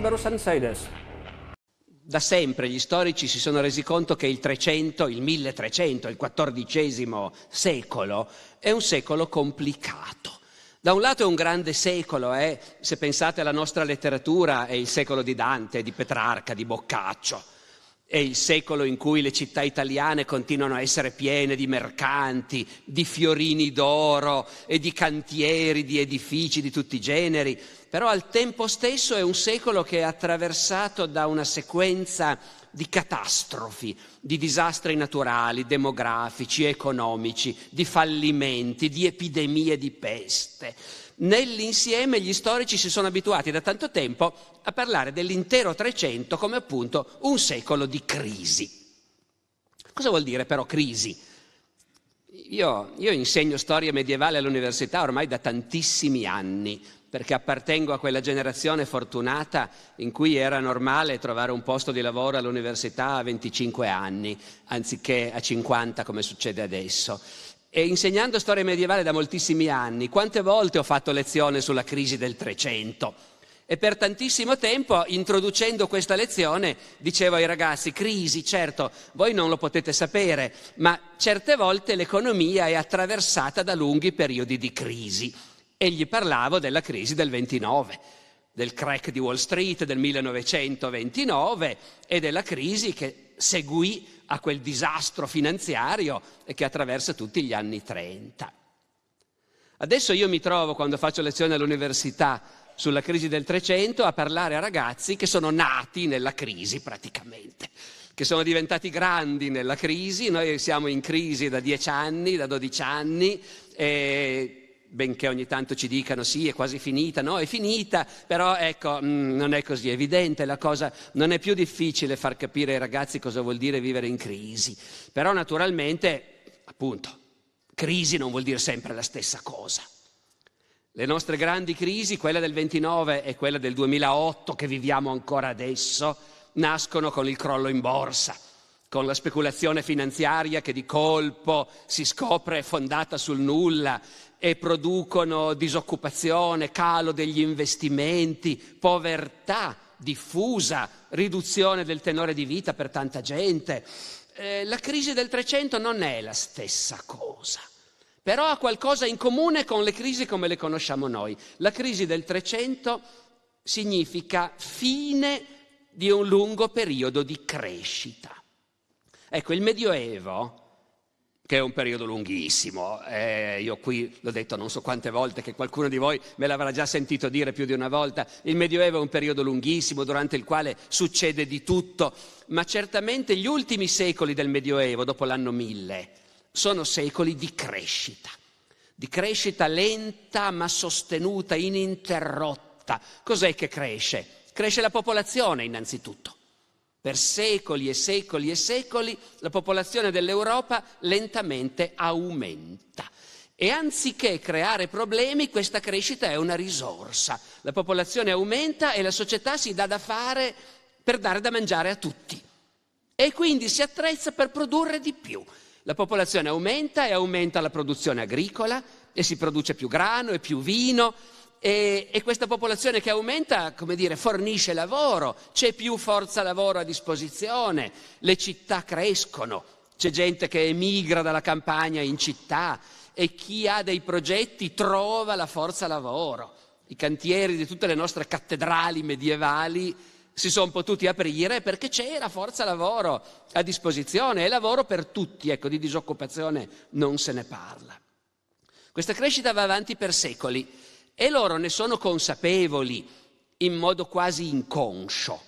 barusan Saides. Da sempre gli storici si sono resi conto che il 300, il 1300, il XIV secolo è un secolo complicato. Da un lato è un grande secolo, eh? se pensate alla nostra letteratura è il secolo di Dante, di Petrarca, di Boccaccio è il secolo in cui le città italiane continuano a essere piene di mercanti, di fiorini d'oro e di cantieri, di edifici di tutti i generi, però al tempo stesso è un secolo che è attraversato da una sequenza di catastrofi, di disastri naturali, demografici, economici, di fallimenti, di epidemie di peste Nell'insieme gli storici si sono abituati da tanto tempo a parlare dell'intero Trecento come appunto un secolo di crisi. Cosa vuol dire però crisi? Io, io, insegno storia medievale all'università ormai da tantissimi anni, perché appartengo a quella generazione fortunata in cui era normale trovare un posto di lavoro all'università a 25 anni, anziché a 50 come succede adesso. E insegnando storia medievale da moltissimi anni, quante volte ho fatto lezione sulla crisi del Trecento? E per tantissimo tempo, introducendo questa lezione, dicevo ai ragazzi, crisi, certo, voi non lo potete sapere, ma certe volte l'economia è attraversata da lunghi periodi di crisi. E gli parlavo della crisi del 29, del crack di Wall Street del 1929 e della crisi che seguì a quel disastro finanziario che attraversa tutti gli anni 30. Adesso io mi trovo, quando faccio lezione all'università sulla crisi del 300, a parlare a ragazzi che sono nati nella crisi praticamente, che sono diventati grandi nella crisi, noi siamo in crisi da 10 anni, da 12 anni. E benché ogni tanto ci dicano sì, è quasi finita, no, è finita, però ecco, mh, mm, non è così evidente la cosa, non è più difficile far capire ai ragazzi cosa vuol dire vivere in crisi, però naturalmente, appunto, crisi non vuol dire sempre la stessa cosa. Le nostre grandi crisi, quella del 29 e quella del 2008 che viviamo ancora adesso, nascono con il crollo in borsa, con la speculazione finanziaria che di colpo si scopre fondata sul nulla e producono disoccupazione, calo degli investimenti, povertà diffusa, riduzione del tenore di vita per tanta gente. Eh, la crisi del 300 non è la stessa cosa, però ha qualcosa in comune con le crisi come le conosciamo noi. La crisi del 300 significa fine di un lungo periodo di crescita. Ecco, il Medioevo che è un periodo lunghissimo. Eh, io qui l'ho detto non so quante volte, che qualcuno di voi me l'avrà già sentito dire più di una volta, il Medioevo è un periodo lunghissimo durante il quale succede di tutto, ma certamente gli ultimi secoli del Medioevo, dopo l'anno 1000, sono secoli di crescita, di crescita lenta ma sostenuta, ininterrotta. Cos'è che cresce? Cresce la popolazione innanzitutto per secoli e secoli e secoli la popolazione dell'Europa lentamente aumenta. E anziché creare problemi, questa crescita è una risorsa. La popolazione aumenta e la società si dà da fare per dare da mangiare a tutti. E quindi si attrezza per produrre di più. La popolazione aumenta e aumenta la produzione agricola e si produce più grano e più vino e, e, questa popolazione che aumenta, come dire, fornisce lavoro, c'è più forza lavoro a disposizione, le città crescono, c'è gente che emigra dalla campagna in città e chi ha dei progetti trova la forza lavoro. I cantieri di tutte le nostre cattedrali medievali si sono potuti aprire perché c'era forza lavoro a disposizione e lavoro per tutti, ecco, di disoccupazione non se ne parla. Questa crescita va avanti per secoli. E loro ne sono consapevoli in modo quasi inconscio.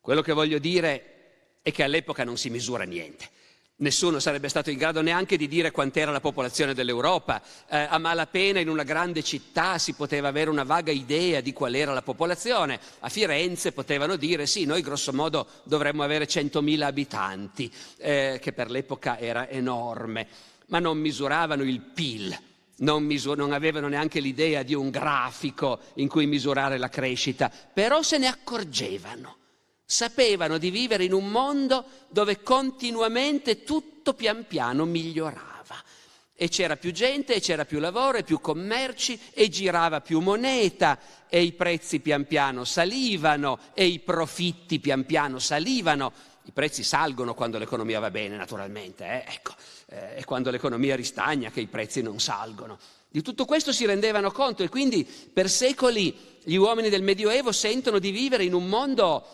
Quello che voglio dire è che all'epoca non si misura niente. Nessuno sarebbe stato in grado neanche di dire quant'era la popolazione dell'Europa. Eh, a malapena in una grande città si poteva avere una vaga idea di qual era la popolazione. A Firenze potevano dire sì, noi grossomodo dovremmo avere 100.000 abitanti, eh, che per l'epoca era enorme, ma non misuravano il PIL non, misur- non avevano neanche l'idea di un grafico in cui misurare la crescita, però se ne accorgevano, sapevano di vivere in un mondo dove continuamente tutto pian piano migliorava e c'era più gente, e c'era più lavoro, e più commerci, e girava più moneta, e i prezzi pian piano salivano, e i profitti pian piano salivano i prezzi salgono quando l'economia va bene, naturalmente, eh? Ecco, eh, è quando l'economia ristagna che i prezzi non salgono. Di tutto questo si rendevano conto e quindi per secoli gli uomini del Medioevo sentono di vivere in un mondo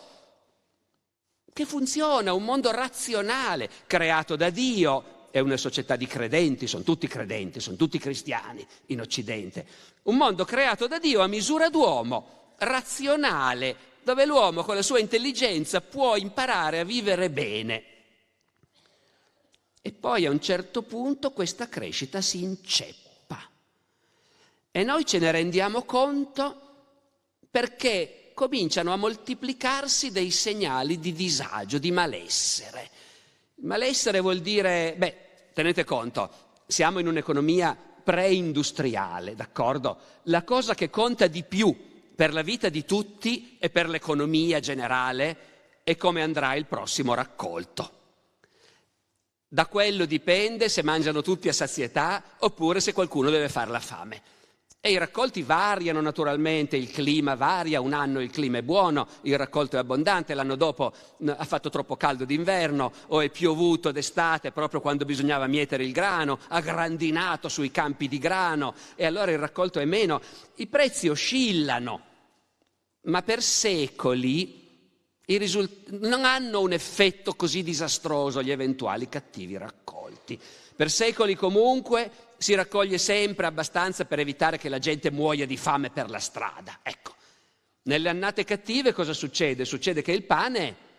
che funziona, un mondo razionale, creato da Dio, è una società di credenti, sono tutti credenti, sono tutti cristiani in Occidente. Un mondo creato da Dio a misura d'uomo, razionale, dove l'uomo con la sua intelligenza può imparare a vivere bene. E poi a un certo punto questa crescita si inceppa. E noi ce ne rendiamo conto perché cominciano a moltiplicarsi dei segnali di disagio, di malessere. Malessere vuol dire, beh, tenete conto, siamo in un'economia preindustriale, d'accordo? La cosa che conta di più per la vita di tutti e per l'economia generale e come andrà il prossimo raccolto. Da quello dipende se mangiano tutti a sazietà oppure se qualcuno deve fare la fame. E i raccolti variano naturalmente, il clima varia, un anno il clima è buono, il raccolto è abbondante, l'anno dopo ha fatto troppo caldo d'inverno o è piovuto d'estate proprio quando bisognava mietere il grano, ha grandinato sui campi di grano e allora il raccolto è meno. I prezzi oscillano, ma per secoli risult- non hanno un effetto così disastroso gli eventuali cattivi raccolti. Per secoli comunque si raccoglie sempre abbastanza per evitare che la gente muoia di fame per la strada. Ecco, nelle annate cattive cosa succede? Succede che il pane...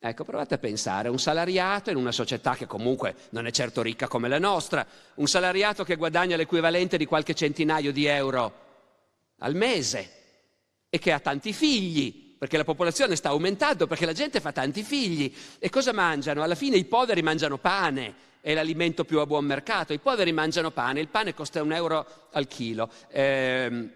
Ecco, provate a pensare, un salariato in una società che comunque non è certo ricca come la nostra, un salariato che guadagna l'equivalente di qualche centinaio di euro al mese e che ha tanti figli, perché la popolazione sta aumentando, perché la gente fa tanti figli. E cosa mangiano? Alla fine i poveri mangiano pane, è l'alimento più a buon mercato, i poveri mangiano pane, il pane costa un euro al chilo. Eh,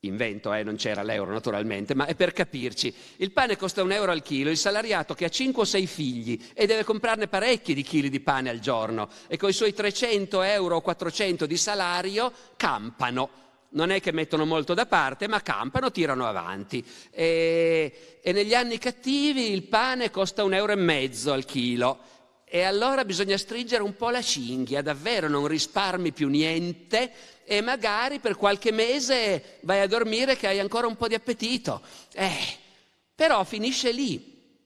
invento, eh, non c'era l'euro naturalmente, ma è per capirci. Il pane costa un euro al chilo, il salariato che ha 5 o 6 figli e deve comprarne parecchi di chili di pane al giorno e con i suoi 300 euro o 400 di salario campano. Non è che mettono molto da parte, ma campano, tirano avanti. E, e negli anni cattivi il pane costa un euro e mezzo al chilo e allora bisogna stringere un po' la cinghia, davvero non risparmi più niente e magari per qualche mese vai a dormire che hai ancora un po' di appetito. Eh, però finisce lì.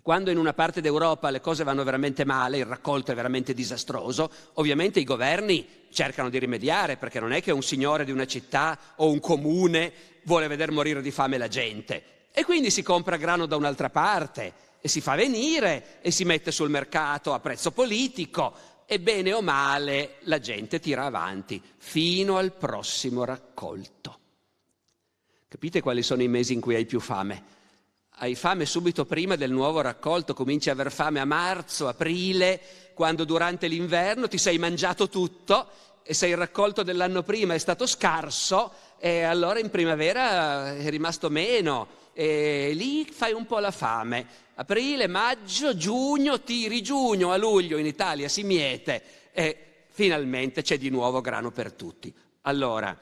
Quando in una parte d'Europa le cose vanno veramente male, il raccolto è veramente disastroso, ovviamente i governi cercano di rimediare perché non è che un signore di una città o un comune vuole vedere morire di fame la gente. E quindi si compra grano da un'altra parte e si fa venire e si mette sul mercato a prezzo politico e bene o male la gente tira avanti fino al prossimo raccolto. Capite quali sono i mesi in cui hai più fame? Hai fame subito prima del nuovo raccolto, cominci a aver fame a marzo, aprile, quando durante l'inverno ti sei mangiato tutto e se il raccolto dell'anno prima è stato scarso, e allora in primavera è rimasto meno e lì fai un po' la fame. Aprile, maggio, giugno, tiri giugno, a luglio in Italia si miete e finalmente c'è di nuovo grano per tutti. Allora,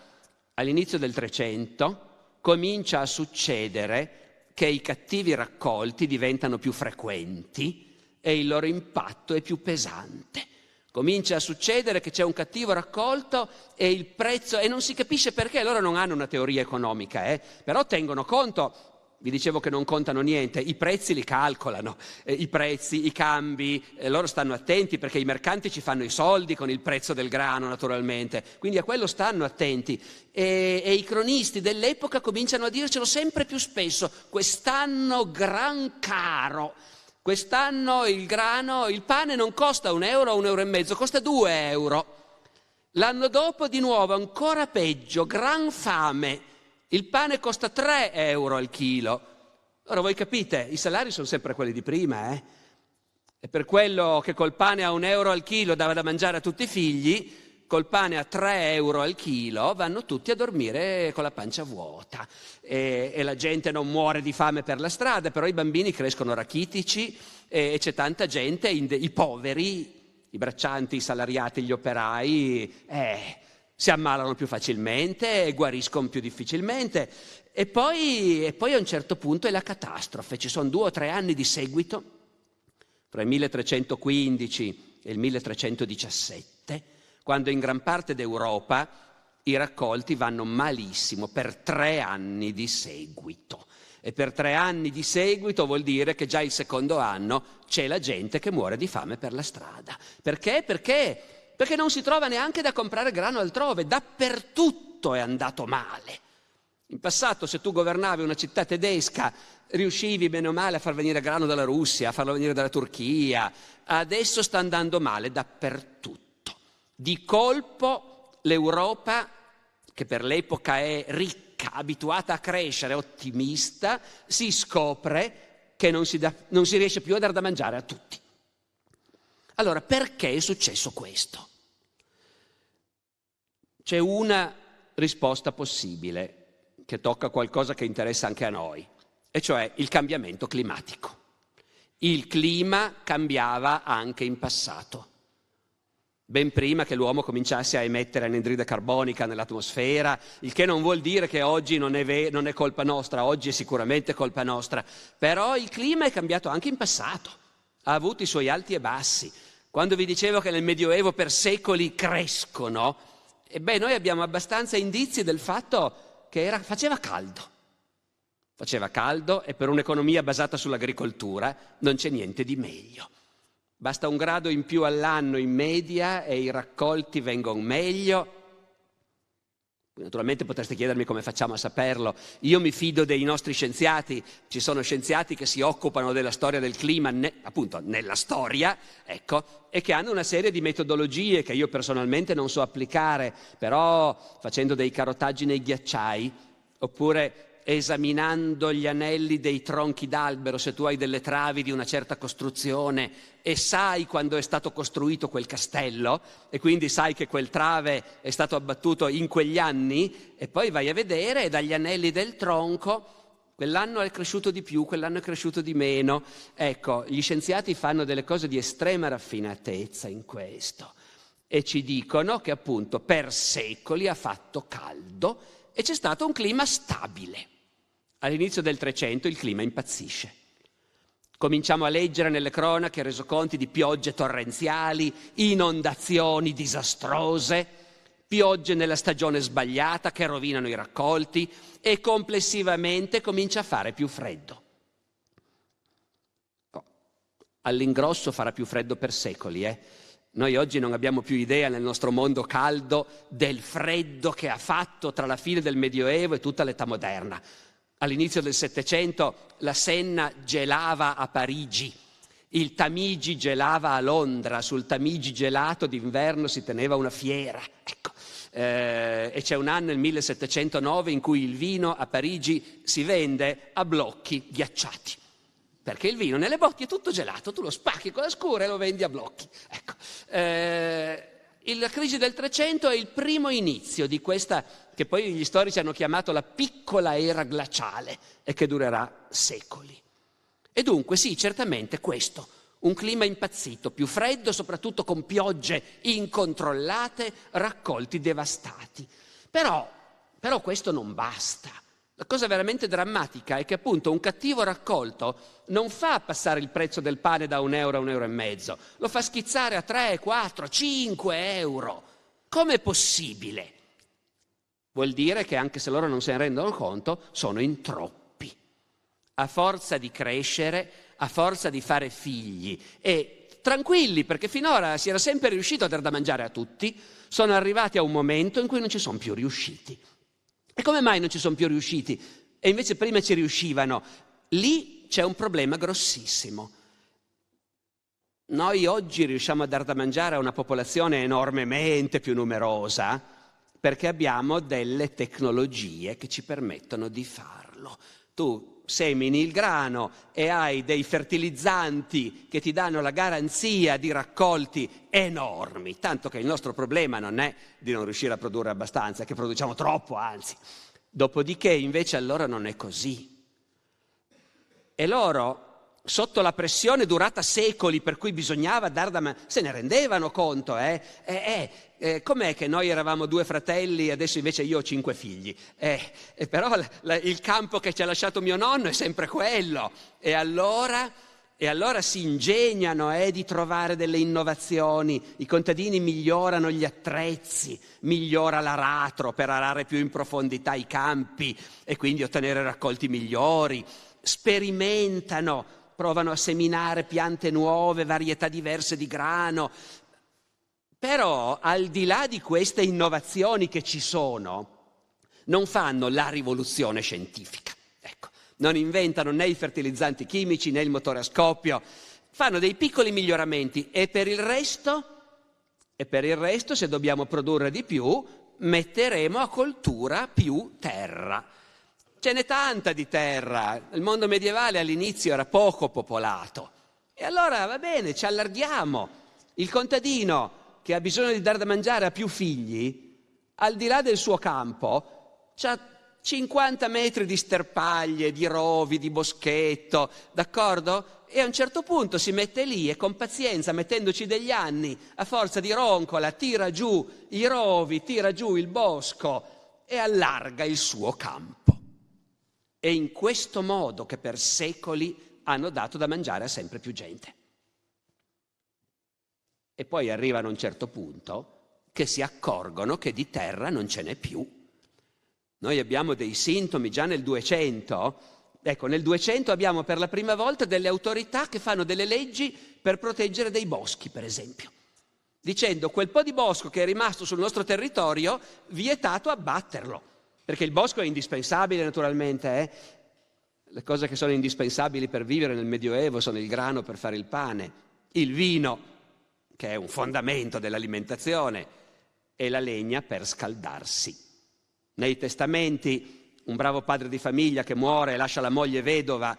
all'inizio del 300 comincia a succedere che i cattivi raccolti diventano più frequenti e il loro impatto è più pesante. Comincia a succedere che c'è un cattivo raccolto e il prezzo, e non si capisce perché, loro non hanno una teoria economica, eh? però tengono conto vi dicevo che non contano niente, i prezzi li calcolano, eh, i prezzi, i cambi, eh, loro stanno attenti perché i mercanti ci fanno i soldi con il prezzo del grano naturalmente, quindi a quello stanno attenti e, e i cronisti dell'epoca cominciano a dircelo sempre più spesso, quest'anno gran caro, quest'anno il grano, il pane non costa un euro, o un euro e mezzo, costa due euro, l'anno dopo di nuovo ancora peggio, gran fame il pane costa 3 euro al chilo. Ora voi capite, i salari sono sempre quelli di prima, eh? E per quello che col pane a un euro al chilo dava da mangiare a tutti i figli, col pane a 3 euro al chilo vanno tutti a dormire con la pancia vuota. E, e la gente non muore di fame per la strada, però i bambini crescono rachitici e, e c'è tanta gente, i poveri, i braccianti, i salariati, gli operai. Eh, si ammalano più facilmente, guariscono più difficilmente e poi, e poi a un certo punto è la catastrofe, ci sono due o tre anni di seguito, tra il 1315 e il 1317, quando in gran parte d'Europa i raccolti vanno malissimo per tre anni di seguito. E per tre anni di seguito vuol dire che già il secondo anno c'è la gente che muore di fame per la strada. Perché? Perché perché non si trova neanche da comprare grano altrove, dappertutto è andato male. In passato se tu governavi una città tedesca riuscivi bene o male a far venire grano dalla Russia, a farlo venire dalla Turchia, adesso sta andando male dappertutto. Di colpo l'Europa, che per l'epoca è ricca, abituata a crescere, ottimista, si scopre che non si, da, non si riesce più a dare da mangiare a tutti. Allora, perché è successo questo? C'è una risposta possibile che tocca qualcosa che interessa anche a noi, e cioè il cambiamento climatico. Il clima cambiava anche in passato, ben prima che l'uomo cominciasse a emettere anidride carbonica nell'atmosfera, il che non vuol dire che oggi non è, ve- non è colpa nostra, oggi è sicuramente colpa nostra, però il clima è cambiato anche in passato ha avuto i suoi alti e bassi. Quando vi dicevo che nel Medioevo per secoli crescono, e beh, noi abbiamo abbastanza indizi del fatto che era, faceva caldo. Faceva caldo e per un'economia basata sull'agricoltura non c'è niente di meglio. Basta un grado in più all'anno in media e i raccolti vengono meglio Naturalmente potreste chiedermi come facciamo a saperlo. Io mi fido dei nostri scienziati, ci sono scienziati che si occupano della storia del clima, ne, appunto nella storia, ecco, e che hanno una serie di metodologie che io personalmente non so applicare, però facendo dei carotaggi nei ghiacciai, oppure esaminando gli anelli dei tronchi d'albero, se tu hai delle travi di una certa costruzione e sai quando è stato costruito quel castello e quindi sai che quel trave è stato abbattuto in quegli anni e poi vai a vedere e dagli anelli del tronco quell'anno è cresciuto di più, quell'anno è cresciuto di meno. Ecco, gli scienziati fanno delle cose di estrema raffinatezza in questo e ci dicono che appunto per secoli ha fatto caldo e c'è stato un clima stabile. All'inizio del 300 il clima impazzisce. Cominciamo a leggere nelle cronache resoconti di piogge torrenziali, inondazioni disastrose, piogge nella stagione sbagliata che rovinano i raccolti e complessivamente comincia a fare più freddo. Oh, all'ingrosso farà più freddo per secoli, eh? Noi oggi non abbiamo più idea nel nostro mondo caldo del freddo che ha fatto tra la fine del Medioevo e tutta l'età moderna. All'inizio del Settecento la Senna gelava a Parigi, il Tamigi gelava a Londra, sul Tamigi gelato d'inverno si teneva una fiera. Ecco. Eh, e c'è un anno, il 1709, in cui il vino a Parigi si vende a blocchi ghiacciati perché il vino nelle botti è tutto gelato, tu lo spacchi con la scura e lo vendi a blocchi. Ecco. Eh, la crisi del 300 è il primo inizio di questa che poi gli storici hanno chiamato la piccola era glaciale e che durerà secoli. E dunque sì, certamente questo, un clima impazzito, più freddo, soprattutto con piogge incontrollate, raccolti devastati. Però, però questo non basta. La cosa veramente drammatica è che appunto un cattivo raccolto non fa passare il prezzo del pane da un euro a un euro e mezzo, lo fa schizzare a 3, 4, 5 euro. Com'è possibile? Vuol dire che anche se loro non se ne rendono conto, sono in troppi. A forza di crescere, a forza di fare figli e tranquilli perché finora si era sempre riuscito a dar da mangiare a tutti, sono arrivati a un momento in cui non ci sono più riusciti. E come mai non ci sono più riusciti? E invece prima ci riuscivano. Lì c'è un problema grossissimo. Noi oggi riusciamo a dar da mangiare a una popolazione enormemente più numerosa perché abbiamo delle tecnologie che ci permettono di farlo. Tu semini il grano e hai dei fertilizzanti che ti danno la garanzia di raccolti enormi, tanto che il nostro problema non è di non riuscire a produrre abbastanza, che produciamo troppo, anzi. Dopodiché invece allora non è così. E loro sotto la pressione durata secoli per cui bisognava dar da mangiare, se ne rendevano conto, eh? eh? Eh, eh, com'è che noi eravamo due fratelli e adesso invece io ho cinque figli? Eh, eh, però la, il campo che ci ha lasciato mio nonno è sempre quello. E allora, e allora si ingegnano di trovare delle innovazioni, i contadini migliorano gli attrezzi, migliora l'aratro per arare più in profondità i campi e quindi ottenere raccolti migliori, sperimentano provano a seminare piante nuove, varietà diverse di grano. Però al di là di queste innovazioni che ci sono, non fanno la rivoluzione scientifica. Ecco, non inventano né i fertilizzanti chimici né il motore a scoppio, fanno dei piccoli miglioramenti e per il resto, e per il resto se dobbiamo produrre di più, metteremo a coltura più terra ce n'è tanta di terra, il mondo medievale all'inizio era poco popolato. E allora va bene, ci allarghiamo. Il contadino che ha bisogno di dar da mangiare a più figli, al di là del suo campo, ha 50 metri di sterpaglie, di rovi, di boschetto, d'accordo? e a un certo punto si mette lì e con pazienza, mettendoci degli anni, a forza di roncola, tira giù i rovi, tira giù il bosco e allarga il suo campo. È in questo modo che per secoli hanno dato da mangiare a sempre più gente. E poi arrivano a un certo punto che si accorgono che di terra non ce n'è più. Noi abbiamo dei sintomi già nel 200. Ecco, nel 200 abbiamo per la prima volta delle autorità che fanno delle leggi per proteggere dei boschi, per esempio, dicendo quel po' di bosco che è rimasto sul nostro territorio, vietato abbatterlo. Perché il bosco è indispensabile naturalmente, eh? le cose che sono indispensabili per vivere nel Medioevo sono il grano per fare il pane, il vino, che è un fondamento dell'alimentazione, e la legna per scaldarsi. Nei testamenti un bravo padre di famiglia che muore e lascia la moglie vedova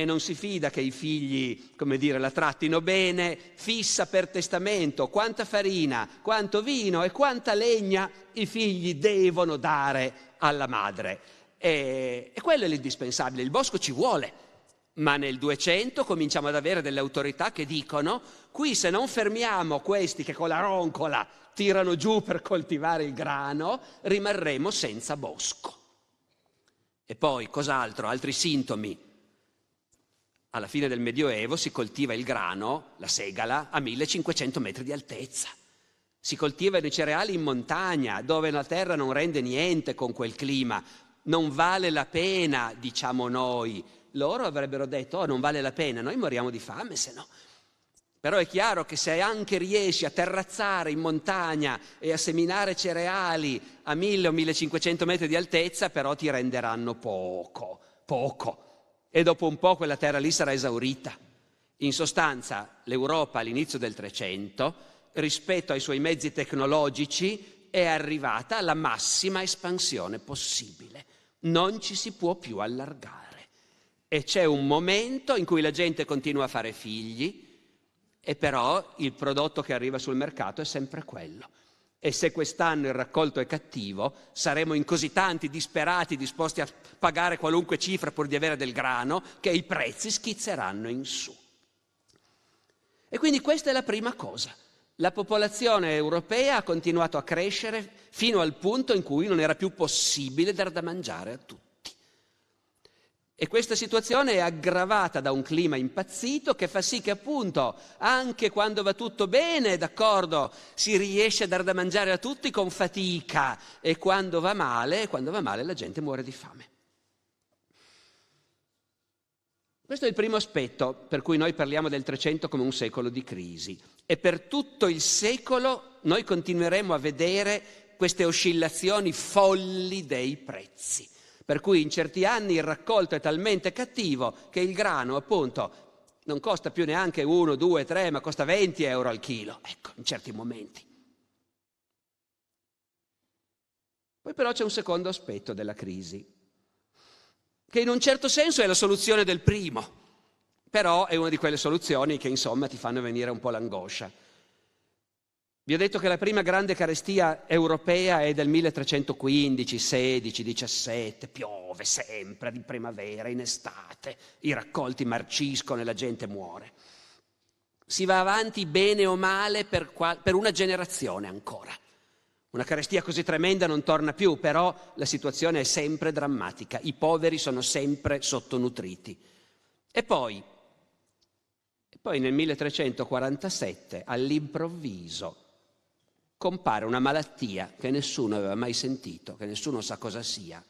e non si fida che i figli, come dire, la trattino bene, fissa per testamento quanta farina, quanto vino e quanta legna i figli devono dare alla madre. E, e quello è l'indispensabile, il bosco ci vuole, ma nel 200 cominciamo ad avere delle autorità che dicono, qui se non fermiamo questi che con la roncola tirano giù per coltivare il grano, rimarremo senza bosco. E poi cos'altro? Altri sintomi alla fine del Medioevo si coltiva il grano, la segala, a 1500 metri di altezza. Si coltivano i cereali in montagna, dove la terra non rende niente con quel clima. Non vale la pena, diciamo noi. Loro avrebbero detto, oh, non vale la pena, noi moriamo di fame se no. Però è chiaro che se anche riesci a terrazzare in montagna e a seminare cereali a 1000 o 1500 metri di altezza, però ti renderanno poco, poco e dopo un po' quella terra lì sarà esaurita. In sostanza l'Europa all'inizio del Trecento, rispetto ai suoi mezzi tecnologici, è arrivata alla massima espansione possibile. Non ci si può più allargare. E c'è un momento in cui la gente continua a fare figli e però il prodotto che arriva sul mercato è sempre quello. E se quest'anno il raccolto è cattivo, saremo in così tanti disperati, disposti a pagare qualunque cifra pur di avere del grano, che i prezzi schizzeranno in su. E quindi questa è la prima cosa. La popolazione europea ha continuato a crescere fino al punto in cui non era più possibile dar da mangiare a tutti. E questa situazione è aggravata da un clima impazzito che fa sì che appunto, anche quando va tutto bene, d'accordo, si riesce a dar da mangiare a tutti con fatica e quando va male, quando va male la gente muore di fame. Questo è il primo aspetto per cui noi parliamo del 300 come un secolo di crisi e per tutto il secolo noi continueremo a vedere queste oscillazioni folli dei prezzi per cui in certi anni il raccolto è talmente cattivo che il grano appunto non costa più neanche 1, 2, 3, ma costa 20 euro al chilo, ecco, in certi momenti. Poi però c'è un secondo aspetto della crisi, che in un certo senso è la soluzione del primo, però è una di quelle soluzioni che insomma ti fanno venire un po' l'angoscia. Vi ho detto che la prima grande carestia europea è del 1315, 16, 17, piove sempre di primavera, in estate, i raccolti marciscono e la gente muore. Si va avanti bene o male per, qual- per una generazione ancora. Una carestia così tremenda non torna più, però la situazione è sempre drammatica, i poveri sono sempre sottonutriti. E poi, e poi nel 1347, all'improvviso, compare una malattia che nessuno aveva mai sentito, che nessuno sa cosa sia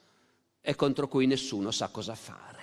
e contro cui nessuno sa cosa fare.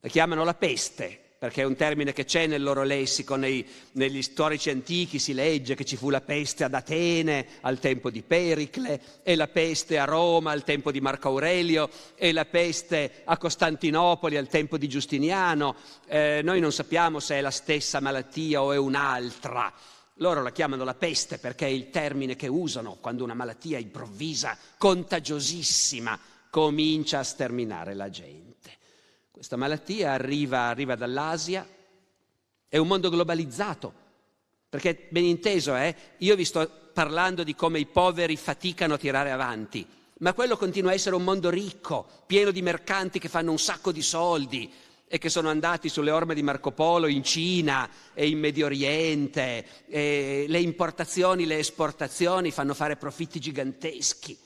La chiamano la peste, perché è un termine che c'è nel loro lessico, nei, negli storici antichi si legge che ci fu la peste ad Atene al tempo di Pericle, e la peste a Roma al tempo di Marco Aurelio, e la peste a Costantinopoli al tempo di Giustiniano. Eh, noi non sappiamo se è la stessa malattia o è un'altra. Loro la chiamano la peste perché è il termine che usano quando una malattia improvvisa, contagiosissima, comincia a sterminare la gente. Questa malattia arriva, arriva dall'Asia, è un mondo globalizzato, perché ben inteso, eh, io vi sto parlando di come i poveri faticano a tirare avanti, ma quello continua a essere un mondo ricco, pieno di mercanti che fanno un sacco di soldi, e che sono andati sulle orme di Marco Polo in Cina e in Medio Oriente, le importazioni, le esportazioni fanno fare profitti giganteschi.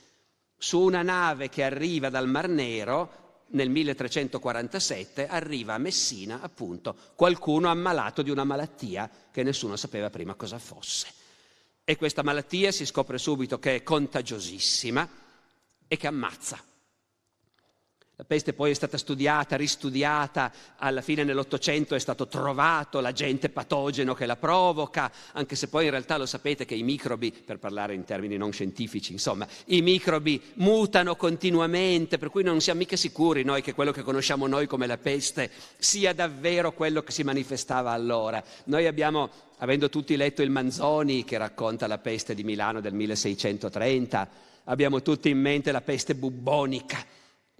Su una nave che arriva dal Mar Nero nel 1347 arriva a Messina, appunto, qualcuno ammalato di una malattia che nessuno sapeva prima cosa fosse. E questa malattia si scopre subito che è contagiosissima e che ammazza la peste poi è stata studiata, ristudiata, alla fine nell'Ottocento è stato trovato l'agente patogeno che la provoca, anche se poi in realtà lo sapete che i microbi, per parlare in termini non scientifici, insomma, i microbi mutano continuamente, per cui non siamo mica sicuri noi che quello che conosciamo noi come la peste sia davvero quello che si manifestava allora. Noi abbiamo avendo tutti letto il Manzoni che racconta la peste di Milano del 1630, abbiamo tutti in mente la peste bubbonica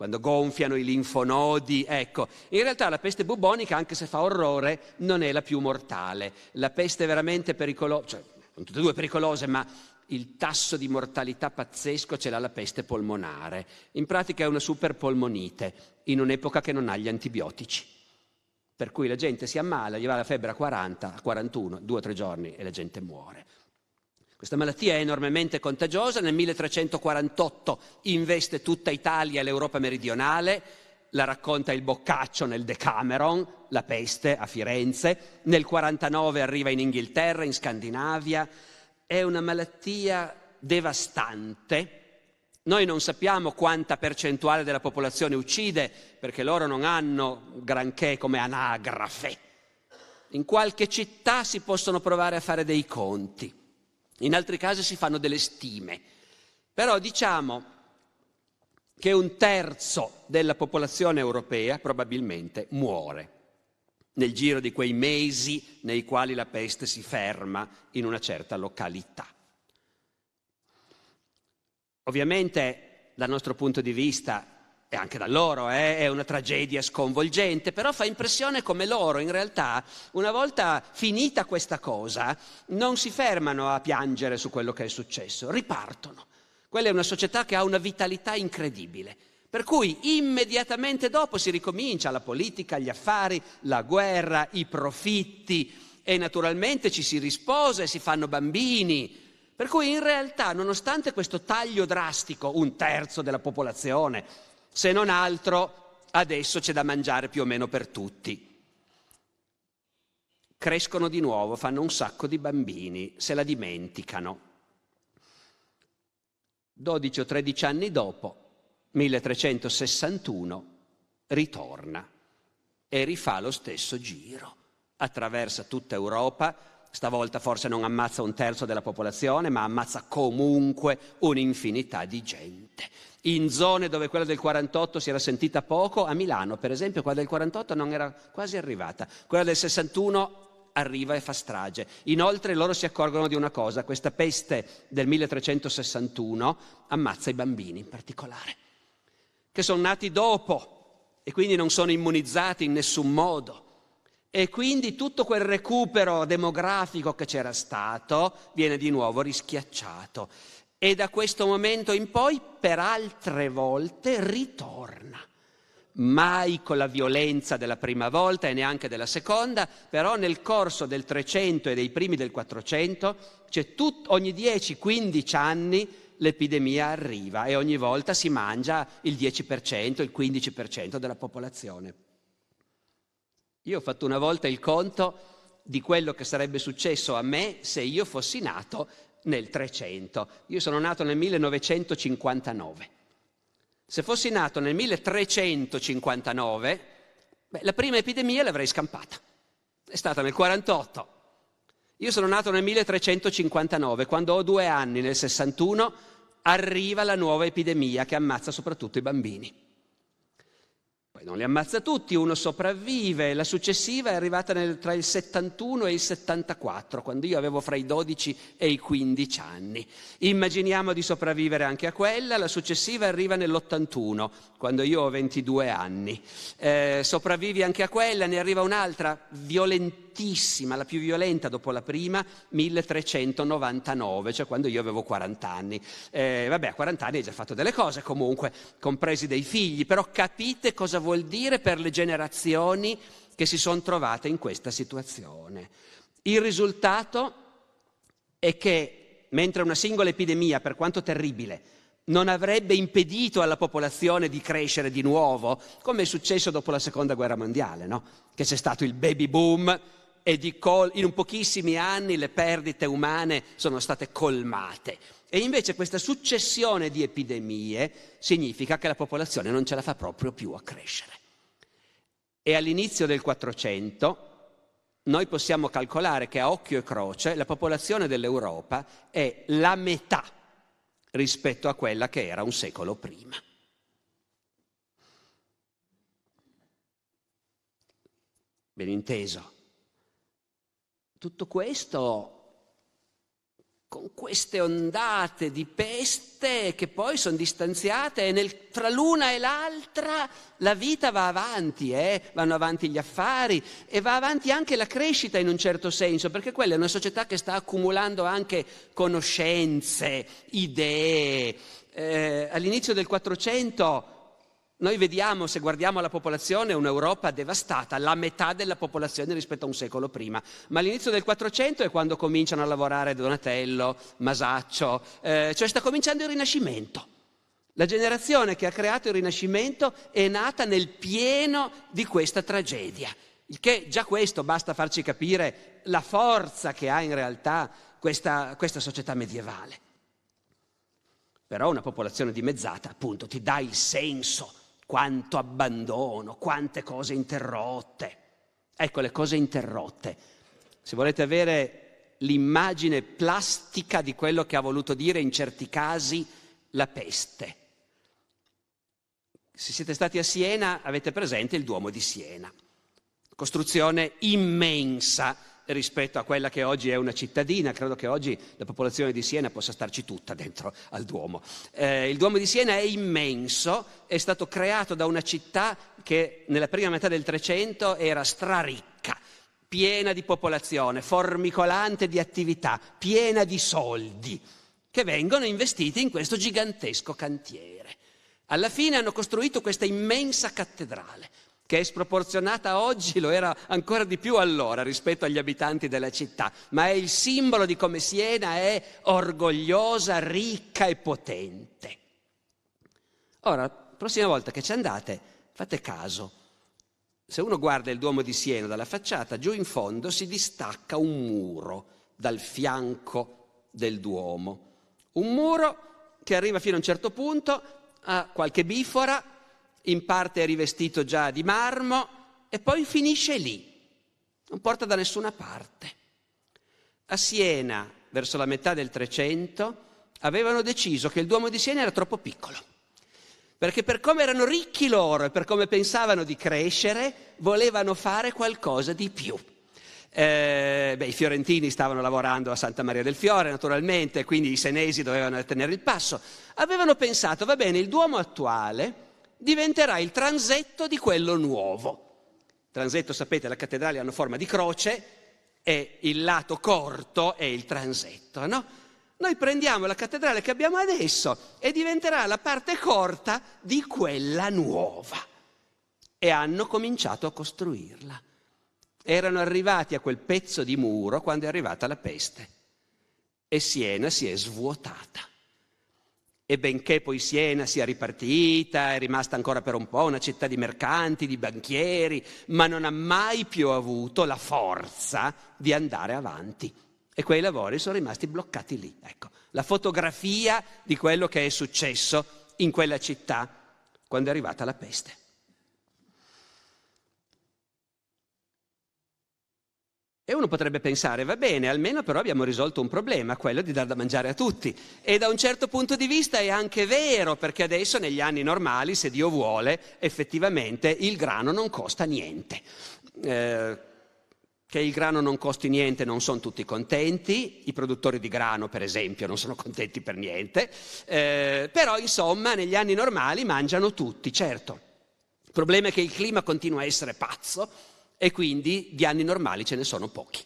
quando gonfiano i linfonodi, ecco. In realtà la peste bubonica, anche se fa orrore, non è la più mortale. La peste è veramente pericolosa, cioè, sono tutte e due pericolose, ma il tasso di mortalità pazzesco ce l'ha la peste polmonare. In pratica è una superpolmonite, in un'epoca che non ha gli antibiotici. Per cui la gente si ammala, gli va la febbre a 40, a 41, due o tre giorni e la gente muore. Questa malattia è enormemente contagiosa, nel 1348 investe tutta Italia e l'Europa meridionale, la racconta il Boccaccio nel Decameron, la peste a Firenze, nel 49 arriva in Inghilterra, in Scandinavia, è una malattia devastante. Noi non sappiamo quanta percentuale della popolazione uccide, perché loro non hanno granché come anagrafe. In qualche città si possono provare a fare dei conti. In altri casi si fanno delle stime. Però diciamo che un terzo della popolazione europea probabilmente muore nel giro di quei mesi nei quali la peste si ferma in una certa località. Ovviamente dal nostro punto di vista e anche da loro eh, è una tragedia sconvolgente, però fa impressione come loro in realtà, una volta finita questa cosa, non si fermano a piangere su quello che è successo, ripartono. Quella è una società che ha una vitalità incredibile. Per cui immediatamente dopo si ricomincia la politica, gli affari, la guerra, i profitti e naturalmente ci si risposa e si fanno bambini. Per cui in realtà, nonostante questo taglio drastico, un terzo della popolazione, se non altro adesso c'è da mangiare più o meno per tutti. Crescono di nuovo, fanno un sacco di bambini, se la dimenticano. 12 o 13 anni dopo, 1361, ritorna e rifà lo stesso giro. Attraversa tutta Europa, stavolta forse non ammazza un terzo della popolazione, ma ammazza comunque un'infinità di gente in zone dove quella del 48 si era sentita poco, a Milano per esempio quella del 48 non era quasi arrivata, quella del 61 arriva e fa strage. Inoltre loro si accorgono di una cosa, questa peste del 1361 ammazza i bambini in particolare, che sono nati dopo e quindi non sono immunizzati in nessun modo. E quindi tutto quel recupero demografico che c'era stato viene di nuovo rischiacciato e da questo momento in poi per altre volte ritorna. Mai con la violenza della prima volta e neanche della seconda, però nel corso del 300 e dei primi del 400 tut- ogni 10-15 anni l'epidemia arriva e ogni volta si mangia il 10%, il 15% della popolazione. Io ho fatto una volta il conto di quello che sarebbe successo a me se io fossi nato nel 300. Io sono nato nel 1959. Se fossi nato nel 1359, beh, la prima epidemia l'avrei scampata. È stata nel 48. Io sono nato nel 1359, quando ho due anni, nel 61, arriva la nuova epidemia che ammazza soprattutto i bambini poi non li ammazza tutti, uno sopravvive, la successiva è arrivata nel, tra il 71 e il 74, quando io avevo fra i 12 e i 15 anni. Immaginiamo di sopravvivere anche a quella, la successiva arriva nell'81, quando io ho 22 anni. Eh, sopravvivi anche a quella, ne arriva un'altra violentissima violentissima, la più violenta dopo la prima, 1399, cioè quando io avevo 40 anni. Eh, vabbè, a 40 anni hai già fatto delle cose comunque, compresi dei figli, però capite cosa vuol dire per le generazioni che si sono trovate in questa situazione. Il risultato è che, mentre una singola epidemia, per quanto terribile, non avrebbe impedito alla popolazione di crescere di nuovo, come è successo dopo la seconda guerra mondiale, no? che c'è stato il baby boom, e di col- in pochissimi anni le perdite umane sono state colmate. E invece questa successione di epidemie significa che la popolazione non ce la fa proprio più a crescere. E all'inizio del 400 noi possiamo calcolare che a occhio e croce la popolazione dell'Europa è la metà rispetto a quella che era un secolo prima. Ben inteso tutto questo con queste ondate di peste che poi sono distanziate e nel, tra l'una e l'altra la vita va avanti, eh? vanno avanti gli affari e va avanti anche la crescita in un certo senso, perché quella è una società che sta accumulando anche conoscenze, idee. Eh, all'inizio del 400 noi vediamo, se guardiamo la popolazione, un'Europa devastata, la metà della popolazione rispetto a un secolo prima. Ma all'inizio del 400 è quando cominciano a lavorare Donatello, Masaccio, eh, cioè sta cominciando il Rinascimento. La generazione che ha creato il Rinascimento è nata nel pieno di questa tragedia. Il che già questo basta farci capire la forza che ha in realtà questa, questa società medievale. Però una popolazione dimezzata, appunto, ti dà il senso quanto abbandono, quante cose interrotte. Ecco le cose interrotte. Se volete avere l'immagine plastica di quello che ha voluto dire in certi casi la peste. Se siete stati a Siena avete presente il Duomo di Siena, costruzione immensa rispetto a quella che oggi è una cittadina. Credo che oggi la popolazione di Siena possa starci tutta dentro al Duomo. Eh, il Duomo di Siena è immenso, è stato creato da una città che nella prima metà del Trecento era straricca, piena di popolazione, formicolante di attività, piena di soldi, che vengono investiti in questo gigantesco cantiere. Alla fine hanno costruito questa immensa cattedrale che è sproporzionata oggi, lo era ancora di più allora rispetto agli abitanti della città, ma è il simbolo di come Siena è orgogliosa, ricca e potente. Ora, la prossima volta che ci andate, fate caso. Se uno guarda il Duomo di Siena dalla facciata, giù in fondo si distacca un muro dal fianco del Duomo. Un muro che arriva fino a un certo punto, ha qualche bifora in parte è rivestito già di marmo e poi finisce lì, non porta da nessuna parte. A Siena, verso la metà del Trecento, avevano deciso che il Duomo di Siena era troppo piccolo, perché per come erano ricchi loro e per come pensavano di crescere, volevano fare qualcosa di più. Eh, beh, I fiorentini stavano lavorando a Santa Maria del Fiore, naturalmente, quindi i senesi dovevano tenere il passo. Avevano pensato, va bene, il Duomo attuale diventerà il transetto di quello nuovo. Transetto, sapete, la cattedrale ha una forma di croce e il lato corto è il transetto, no? Noi prendiamo la cattedrale che abbiamo adesso e diventerà la parte corta di quella nuova. E hanno cominciato a costruirla. Erano arrivati a quel pezzo di muro quando è arrivata la peste e Siena si è svuotata. E benché poi Siena sia ripartita, è rimasta ancora per un po' una città di mercanti, di banchieri, ma non ha mai più avuto la forza di andare avanti. E quei lavori sono rimasti bloccati lì. Ecco, la fotografia di quello che è successo in quella città quando è arrivata la peste. E uno potrebbe pensare, va bene, almeno però abbiamo risolto un problema, quello di dar da mangiare a tutti. E da un certo punto di vista è anche vero, perché adesso negli anni normali, se Dio vuole, effettivamente il grano non costa niente. Eh, che il grano non costi niente non sono tutti contenti, i produttori di grano per esempio non sono contenti per niente, eh, però insomma negli anni normali mangiano tutti, certo. Il problema è che il clima continua a essere pazzo, e quindi di anni normali ce ne sono pochi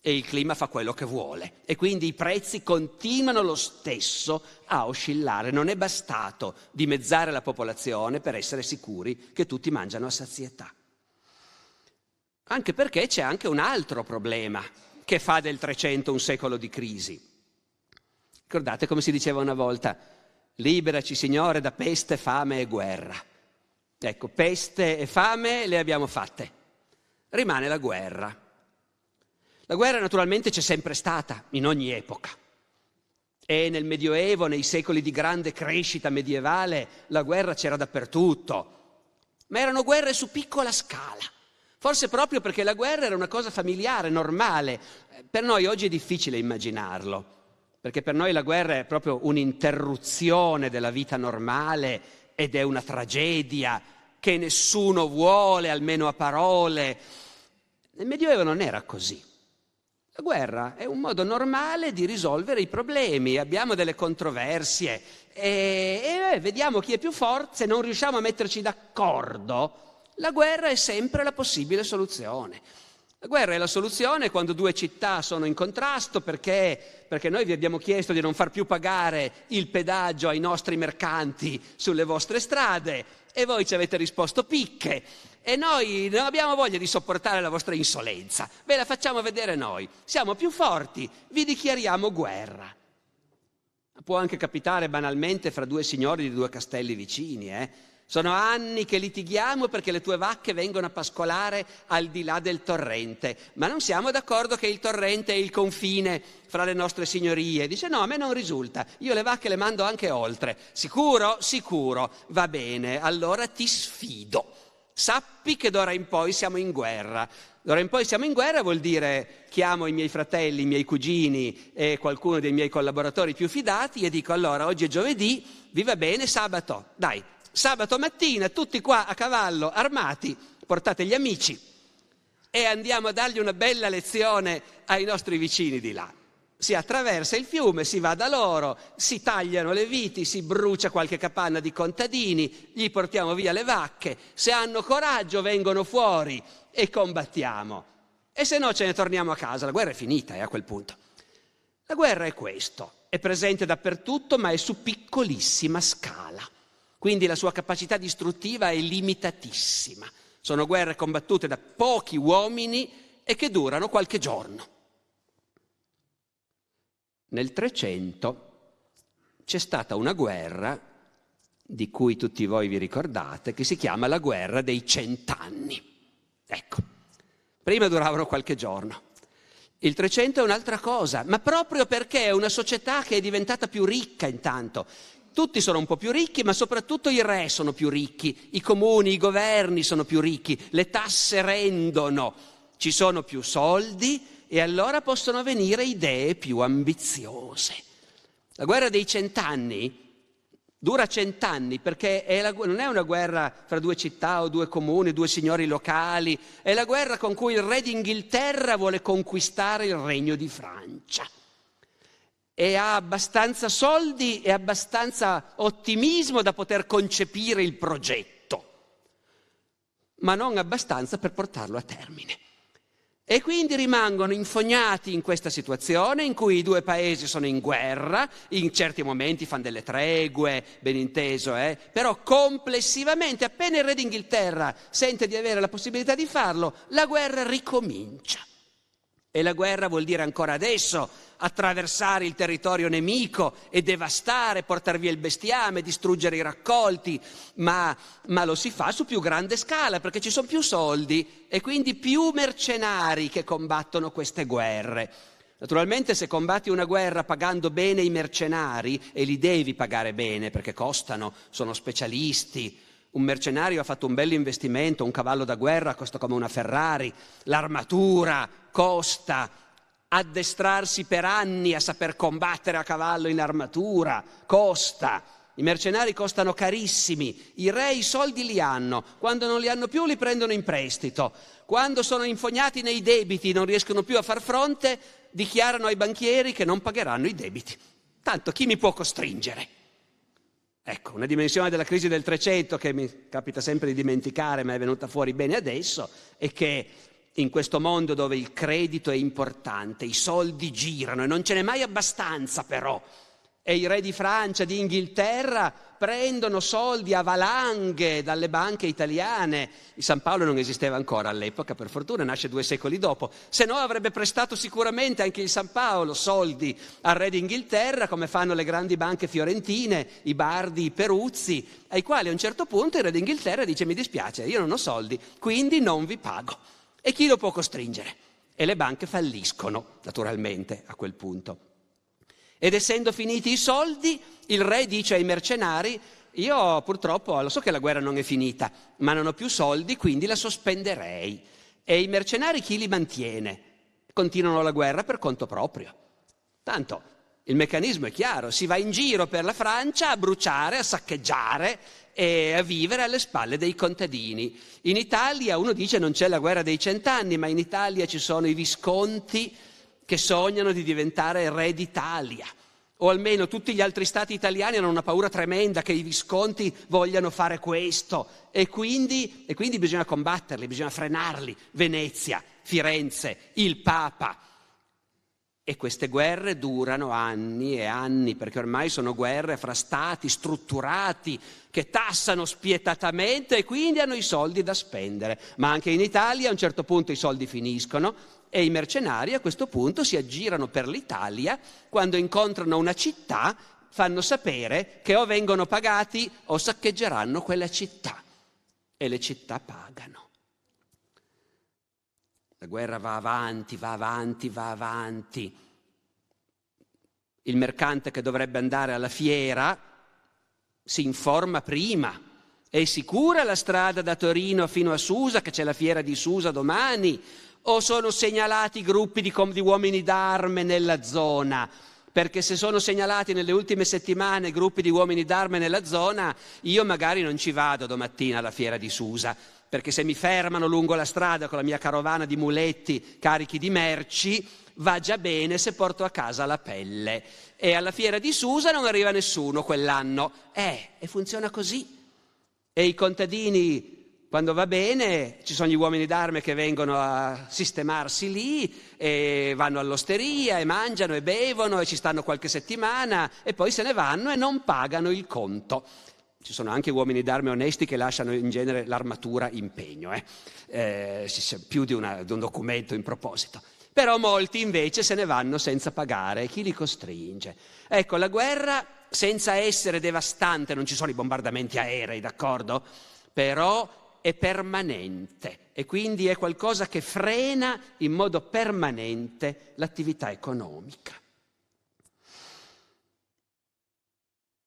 e il clima fa quello che vuole e quindi i prezzi continuano lo stesso a oscillare. Non è bastato dimezzare la popolazione per essere sicuri che tutti mangiano a sazietà. Anche perché c'è anche un altro problema che fa del 300 un secolo di crisi. Ricordate come si diceva una volta, liberaci Signore da peste, fame e guerra. Ecco, peste e fame le abbiamo fatte rimane la guerra. La guerra naturalmente c'è sempre stata, in ogni epoca. E nel Medioevo, nei secoli di grande crescita medievale, la guerra c'era dappertutto. Ma erano guerre su piccola scala. Forse proprio perché la guerra era una cosa familiare, normale. Per noi oggi è difficile immaginarlo, perché per noi la guerra è proprio un'interruzione della vita normale ed è una tragedia che nessuno vuole, almeno a parole. Nel Medioevo non era così. La guerra è un modo normale di risolvere i problemi, abbiamo delle controversie e, e eh, vediamo chi è più forte, se non riusciamo a metterci d'accordo, la guerra è sempre la possibile soluzione. La guerra è la soluzione quando due città sono in contrasto perché, perché, noi vi abbiamo chiesto di non far più pagare il pedaggio ai nostri mercanti sulle vostre strade e voi ci avete risposto picche e noi non abbiamo voglia di sopportare la vostra insolenza, ve la facciamo vedere noi, siamo più forti, vi dichiariamo guerra. Può anche capitare banalmente fra due signori di due castelli vicini, eh? Sono anni che litighiamo perché le tue vacche vengono a pascolare al di là del torrente, ma non siamo d'accordo che il torrente è il confine fra le nostre signorie. Dice no, a me non risulta, io le vacche le mando anche oltre. Sicuro? Sicuro, va bene, allora ti sfido. Sappi che d'ora in poi siamo in guerra. D'ora in poi siamo in guerra vuol dire chiamo i miei fratelli, i miei cugini e qualcuno dei miei collaboratori più fidati e dico allora oggi è giovedì, vi va bene sabato, dai, sabato mattina, tutti qua a cavallo, armati, portate gli amici e andiamo a dargli una bella lezione ai nostri vicini di là. Si attraversa il fiume, si va da loro, si tagliano le viti, si brucia qualche capanna di contadini, gli portiamo via le vacche, se hanno coraggio vengono fuori e combattiamo. E se no ce ne torniamo a casa, la guerra è finita eh, a quel punto. La guerra è questo, è presente dappertutto ma è su piccolissima scala. Quindi la sua capacità distruttiva è limitatissima. Sono guerre combattute da pochi uomini e che durano qualche giorno. Nel 300 c'è stata una guerra di cui tutti voi vi ricordate, che si chiama la guerra dei cent'anni. Ecco, prima duravano qualche giorno. Il 300 è un'altra cosa, ma proprio perché è una società che è diventata più ricca intanto, tutti sono un po' più ricchi, ma soprattutto i re sono più ricchi, i comuni, i governi sono più ricchi, le tasse rendono, ci sono più soldi e allora possono venire idee più ambiziose. La guerra dei cent'anni dura cent'anni perché è la, non è una guerra fra due città o due comuni, due signori locali, è la guerra con cui il re d'Inghilterra vuole conquistare il regno di Francia e ha abbastanza soldi e abbastanza ottimismo da poter concepire il progetto, ma non abbastanza per portarlo a termine. E quindi rimangono infognati in questa situazione in cui i due paesi sono in guerra, in certi momenti fanno delle tregue, ben inteso, eh? però complessivamente, appena il re d'Inghilterra sente di avere la possibilità di farlo, la guerra ricomincia. E la guerra vuol dire ancora adesso attraversare il territorio nemico e devastare, portare via il bestiame, distruggere i raccolti, ma, ma lo si fa su più grande scala perché ci sono più soldi e quindi più mercenari che combattono queste guerre. Naturalmente se combatti una guerra pagando bene i mercenari, e li devi pagare bene perché costano, sono specialisti, un mercenario ha fatto un bel investimento, un cavallo da guerra costa come una Ferrari, l'armatura costa, addestrarsi per anni a saper combattere a cavallo in armatura costa. I mercenari costano carissimi, i re i soldi li hanno, quando non li hanno più li prendono in prestito, quando sono infognati nei debiti non riescono più a far fronte, dichiarano ai banchieri che non pagheranno i debiti. Tanto chi mi può costringere? Ecco, una dimensione della crisi del 300 che mi capita sempre di dimenticare, ma è venuta fuori bene adesso, è che in questo mondo dove il credito è importante, i soldi girano e non ce n'è mai abbastanza però, e i re di Francia, di Inghilterra prendono soldi a valanghe dalle banche italiane. Il San Paolo non esisteva ancora all'epoca, per fortuna, nasce due secoli dopo, se no avrebbe prestato sicuramente anche il San Paolo soldi al re d'Inghilterra, come fanno le grandi banche fiorentine, i Bardi, i Peruzzi, ai quali a un certo punto il re d'Inghilterra dice mi dispiace, io non ho soldi, quindi non vi pago. E chi lo può costringere? E le banche falliscono, naturalmente, a quel punto. Ed essendo finiti i soldi, il re dice ai mercenari, io purtroppo lo so che la guerra non è finita, ma non ho più soldi, quindi la sospenderei. E i mercenari chi li mantiene? Continuano la guerra per conto proprio. Tanto il meccanismo è chiaro, si va in giro per la Francia a bruciare, a saccheggiare e a vivere alle spalle dei contadini. In Italia uno dice non c'è la guerra dei cent'anni, ma in Italia ci sono i visconti che sognano di diventare re d'Italia. O almeno tutti gli altri stati italiani hanno una paura tremenda che i visconti vogliano fare questo. E quindi, e quindi bisogna combatterli, bisogna frenarli. Venezia, Firenze, il Papa. E queste guerre durano anni e anni, perché ormai sono guerre fra stati strutturati che tassano spietatamente e quindi hanno i soldi da spendere. Ma anche in Italia a un certo punto i soldi finiscono e i mercenari a questo punto si aggirano per l'Italia, quando incontrano una città fanno sapere che o vengono pagati o saccheggeranno quella città e le città pagano. La guerra va avanti, va avanti, va avanti. Il mercante che dovrebbe andare alla fiera si informa prima. È sicura la strada da Torino fino a Susa, che c'è la fiera di Susa domani? o sono segnalati gruppi di, com- di uomini d'arme nella zona? Perché se sono segnalati nelle ultime settimane gruppi di uomini d'arme nella zona, io magari non ci vado domattina alla fiera di Susa, perché se mi fermano lungo la strada con la mia carovana di muletti carichi di merci, va già bene se porto a casa la pelle. E alla fiera di Susa non arriva nessuno quell'anno. Eh, e funziona così. E i contadini quando va bene ci sono gli uomini d'arme che vengono a sistemarsi lì e vanno all'osteria e mangiano e bevono e ci stanno qualche settimana e poi se ne vanno e non pagano il conto. Ci sono anche uomini d'arme onesti che lasciano in genere l'armatura in pegno, eh? Eh, più di, una, di un documento in proposito però molti invece se ne vanno senza pagare, chi li costringe? Ecco, la guerra senza essere devastante, non ci sono i bombardamenti aerei, d'accordo? Però è permanente e quindi è qualcosa che frena in modo permanente l'attività economica.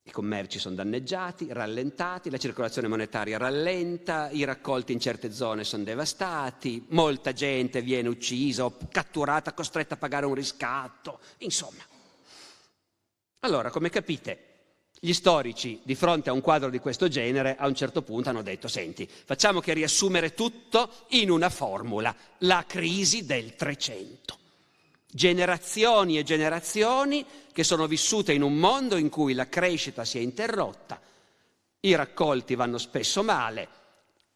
I commerci sono danneggiati, rallentati, la circolazione monetaria rallenta, i raccolti in certe zone sono devastati, molta gente viene uccisa o catturata, costretta a pagare un riscatto, insomma. Allora, come capite, gli storici, di fronte a un quadro di questo genere, a un certo punto hanno detto, senti, facciamo che riassumere tutto in una formula, la crisi del Trecento. Generazioni e generazioni che sono vissute in un mondo in cui la crescita si è interrotta, i raccolti vanno spesso male,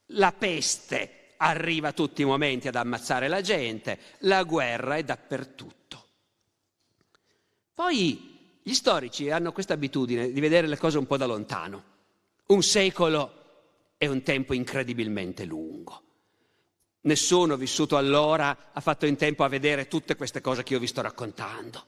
la peste arriva a tutti i momenti ad ammazzare la gente, la guerra è dappertutto. Poi gli storici hanno questa abitudine di vedere le cose un po' da lontano. Un secolo è un tempo incredibilmente lungo. Nessuno vissuto allora ha fatto in tempo a vedere tutte queste cose che io vi sto raccontando.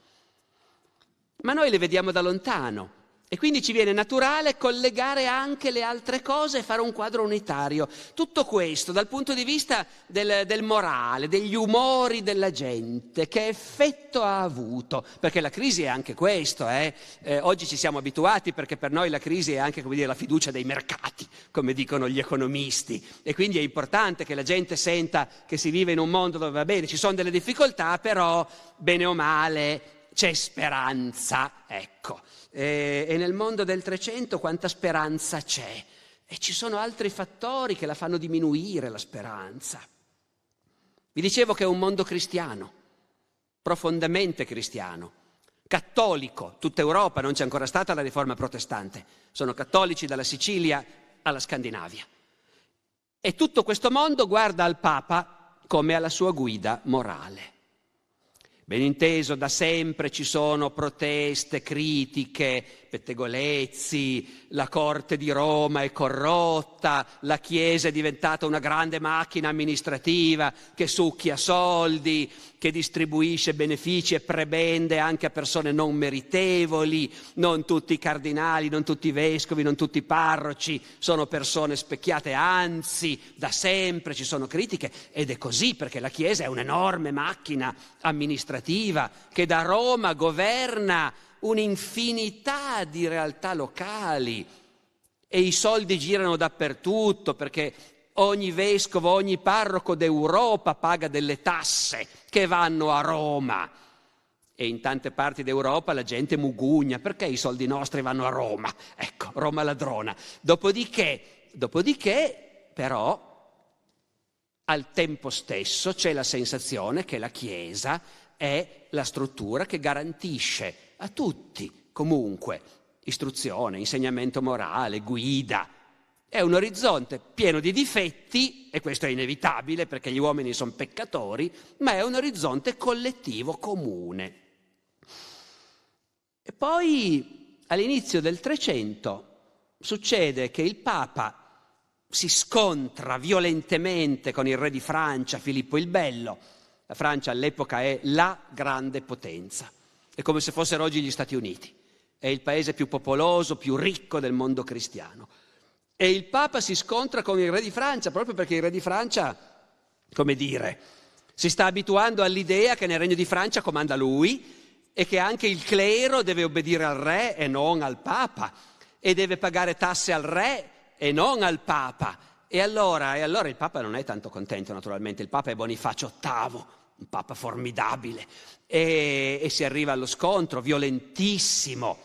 Ma noi le vediamo da lontano e quindi ci viene naturale collegare anche le altre cose e fare un quadro unitario. Tutto questo dal punto di vista del, del, morale, degli umori della gente, che effetto ha avuto? Perché la crisi è anche questo, eh? Eh, oggi ci siamo abituati perché per noi la crisi è anche dire, la fiducia dei mercati, come dicono gli economisti. E quindi è importante che la gente senta che si vive in un mondo dove va bene, ci sono delle difficoltà, però bene o male c'è speranza, ecco. E, e nel mondo del 300 quanta speranza c'è? E ci sono altri fattori che la fanno diminuire la speranza. Vi dicevo che è un mondo cristiano, profondamente cristiano, cattolico, tutta Europa, non c'è ancora stata la riforma protestante, sono cattolici dalla Sicilia alla Scandinavia. E tutto questo mondo guarda al Papa come alla sua guida morale. Ben inteso, da sempre ci sono proteste, critiche, Pettegolezzi, la corte di Roma è corrotta, la Chiesa è diventata una grande macchina amministrativa che succhia soldi, che distribuisce benefici e prebende anche a persone non meritevoli, non tutti i cardinali, non tutti i vescovi, non tutti i parroci sono persone specchiate, anzi da sempre ci sono critiche ed è così perché la Chiesa è un'enorme macchina amministrativa che da Roma governa un'infinità di realtà locali e i soldi girano dappertutto perché ogni vescovo, ogni parroco d'Europa paga delle tasse che vanno a Roma. E in tante parti d'Europa la gente mugugna, perché i soldi nostri vanno a Roma? Ecco, Roma ladrona. Dopodiché, dopodiché però, al tempo stesso c'è la sensazione che la Chiesa è la struttura che garantisce a tutti comunque, istruzione, insegnamento morale, guida. È un orizzonte pieno di difetti, e questo è inevitabile perché gli uomini sono peccatori, ma è un orizzonte collettivo, comune. E poi all'inizio del Trecento succede che il Papa si scontra violentemente con il re di Francia, Filippo il Bello. La Francia all'epoca è la grande potenza. È come se fossero oggi gli Stati Uniti. È il paese più popoloso, più ricco del mondo cristiano. E il Papa si scontra con il re di Francia, proprio perché il re di Francia, come dire, si sta abituando all'idea che nel regno di Francia comanda lui e che anche il clero deve obbedire al re e non al Papa e deve pagare tasse al re e non al Papa. E allora, e allora il Papa non è tanto contento, naturalmente, il Papa è Bonifacio VIII un papa formidabile, e, e si arriva allo scontro violentissimo.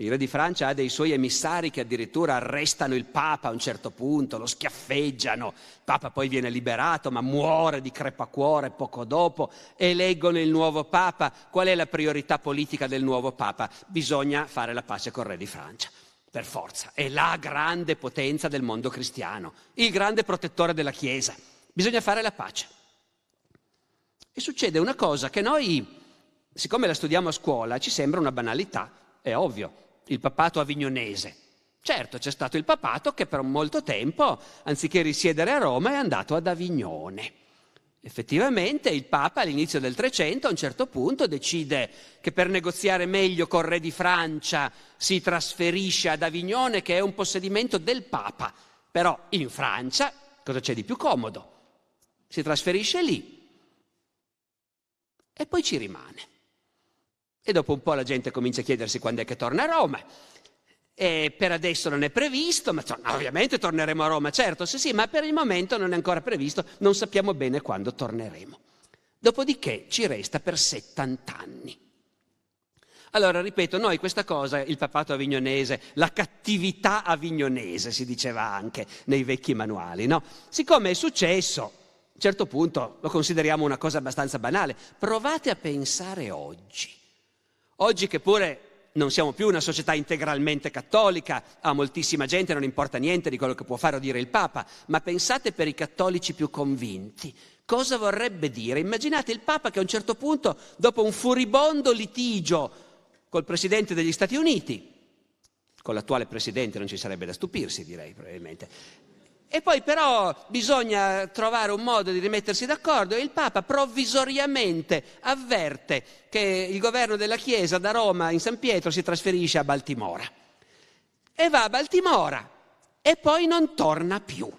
Il re di Francia ha dei suoi emissari che addirittura arrestano il Papa a un certo punto, lo schiaffeggiano, il Papa poi viene liberato ma muore di crepacuore poco dopo, eleggono il nuovo Papa. Qual è la priorità politica del nuovo Papa? Bisogna fare la pace col re di Francia, per forza. È la grande potenza del mondo cristiano, il grande protettore della Chiesa. Bisogna fare la pace. E succede una cosa che noi, siccome la studiamo a scuola, ci sembra una banalità, è ovvio, il papato avignonese. Certo, c'è stato il papato che per molto tempo, anziché risiedere a Roma, è andato ad Avignone. Effettivamente il Papa all'inizio del Trecento a un certo punto decide che per negoziare meglio col re di Francia si trasferisce ad Avignone che è un possedimento del Papa. Però in Francia cosa c'è di più comodo? Si trasferisce lì e poi ci rimane. E dopo un po' la gente comincia a chiedersi quando è che torna a Roma. E per adesso non è previsto, ma ovviamente torneremo a Roma, certo, sì, sì, ma per il momento non è ancora previsto, non sappiamo bene quando torneremo. Dopodiché ci resta per 70 anni. Allora, ripeto, noi questa cosa, il papato avignonese, la cattività avignonese si diceva anche nei vecchi manuali, no? Siccome è successo, un certo punto lo consideriamo una cosa abbastanza banale. Provate a pensare oggi. Oggi che pure non siamo più una società integralmente cattolica, a moltissima gente non importa niente di quello che può fare o dire il Papa, ma pensate per i cattolici più convinti. Cosa vorrebbe dire? Immaginate il Papa che a un certo punto, dopo un furibondo litigio col Presidente degli Stati Uniti, con l'attuale Presidente non ci sarebbe da stupirsi direi probabilmente, e poi però bisogna trovare un modo di rimettersi d'accordo e il Papa provvisoriamente avverte che il governo della Chiesa da Roma in San Pietro si trasferisce a Baltimora. E va a Baltimora e poi non torna più.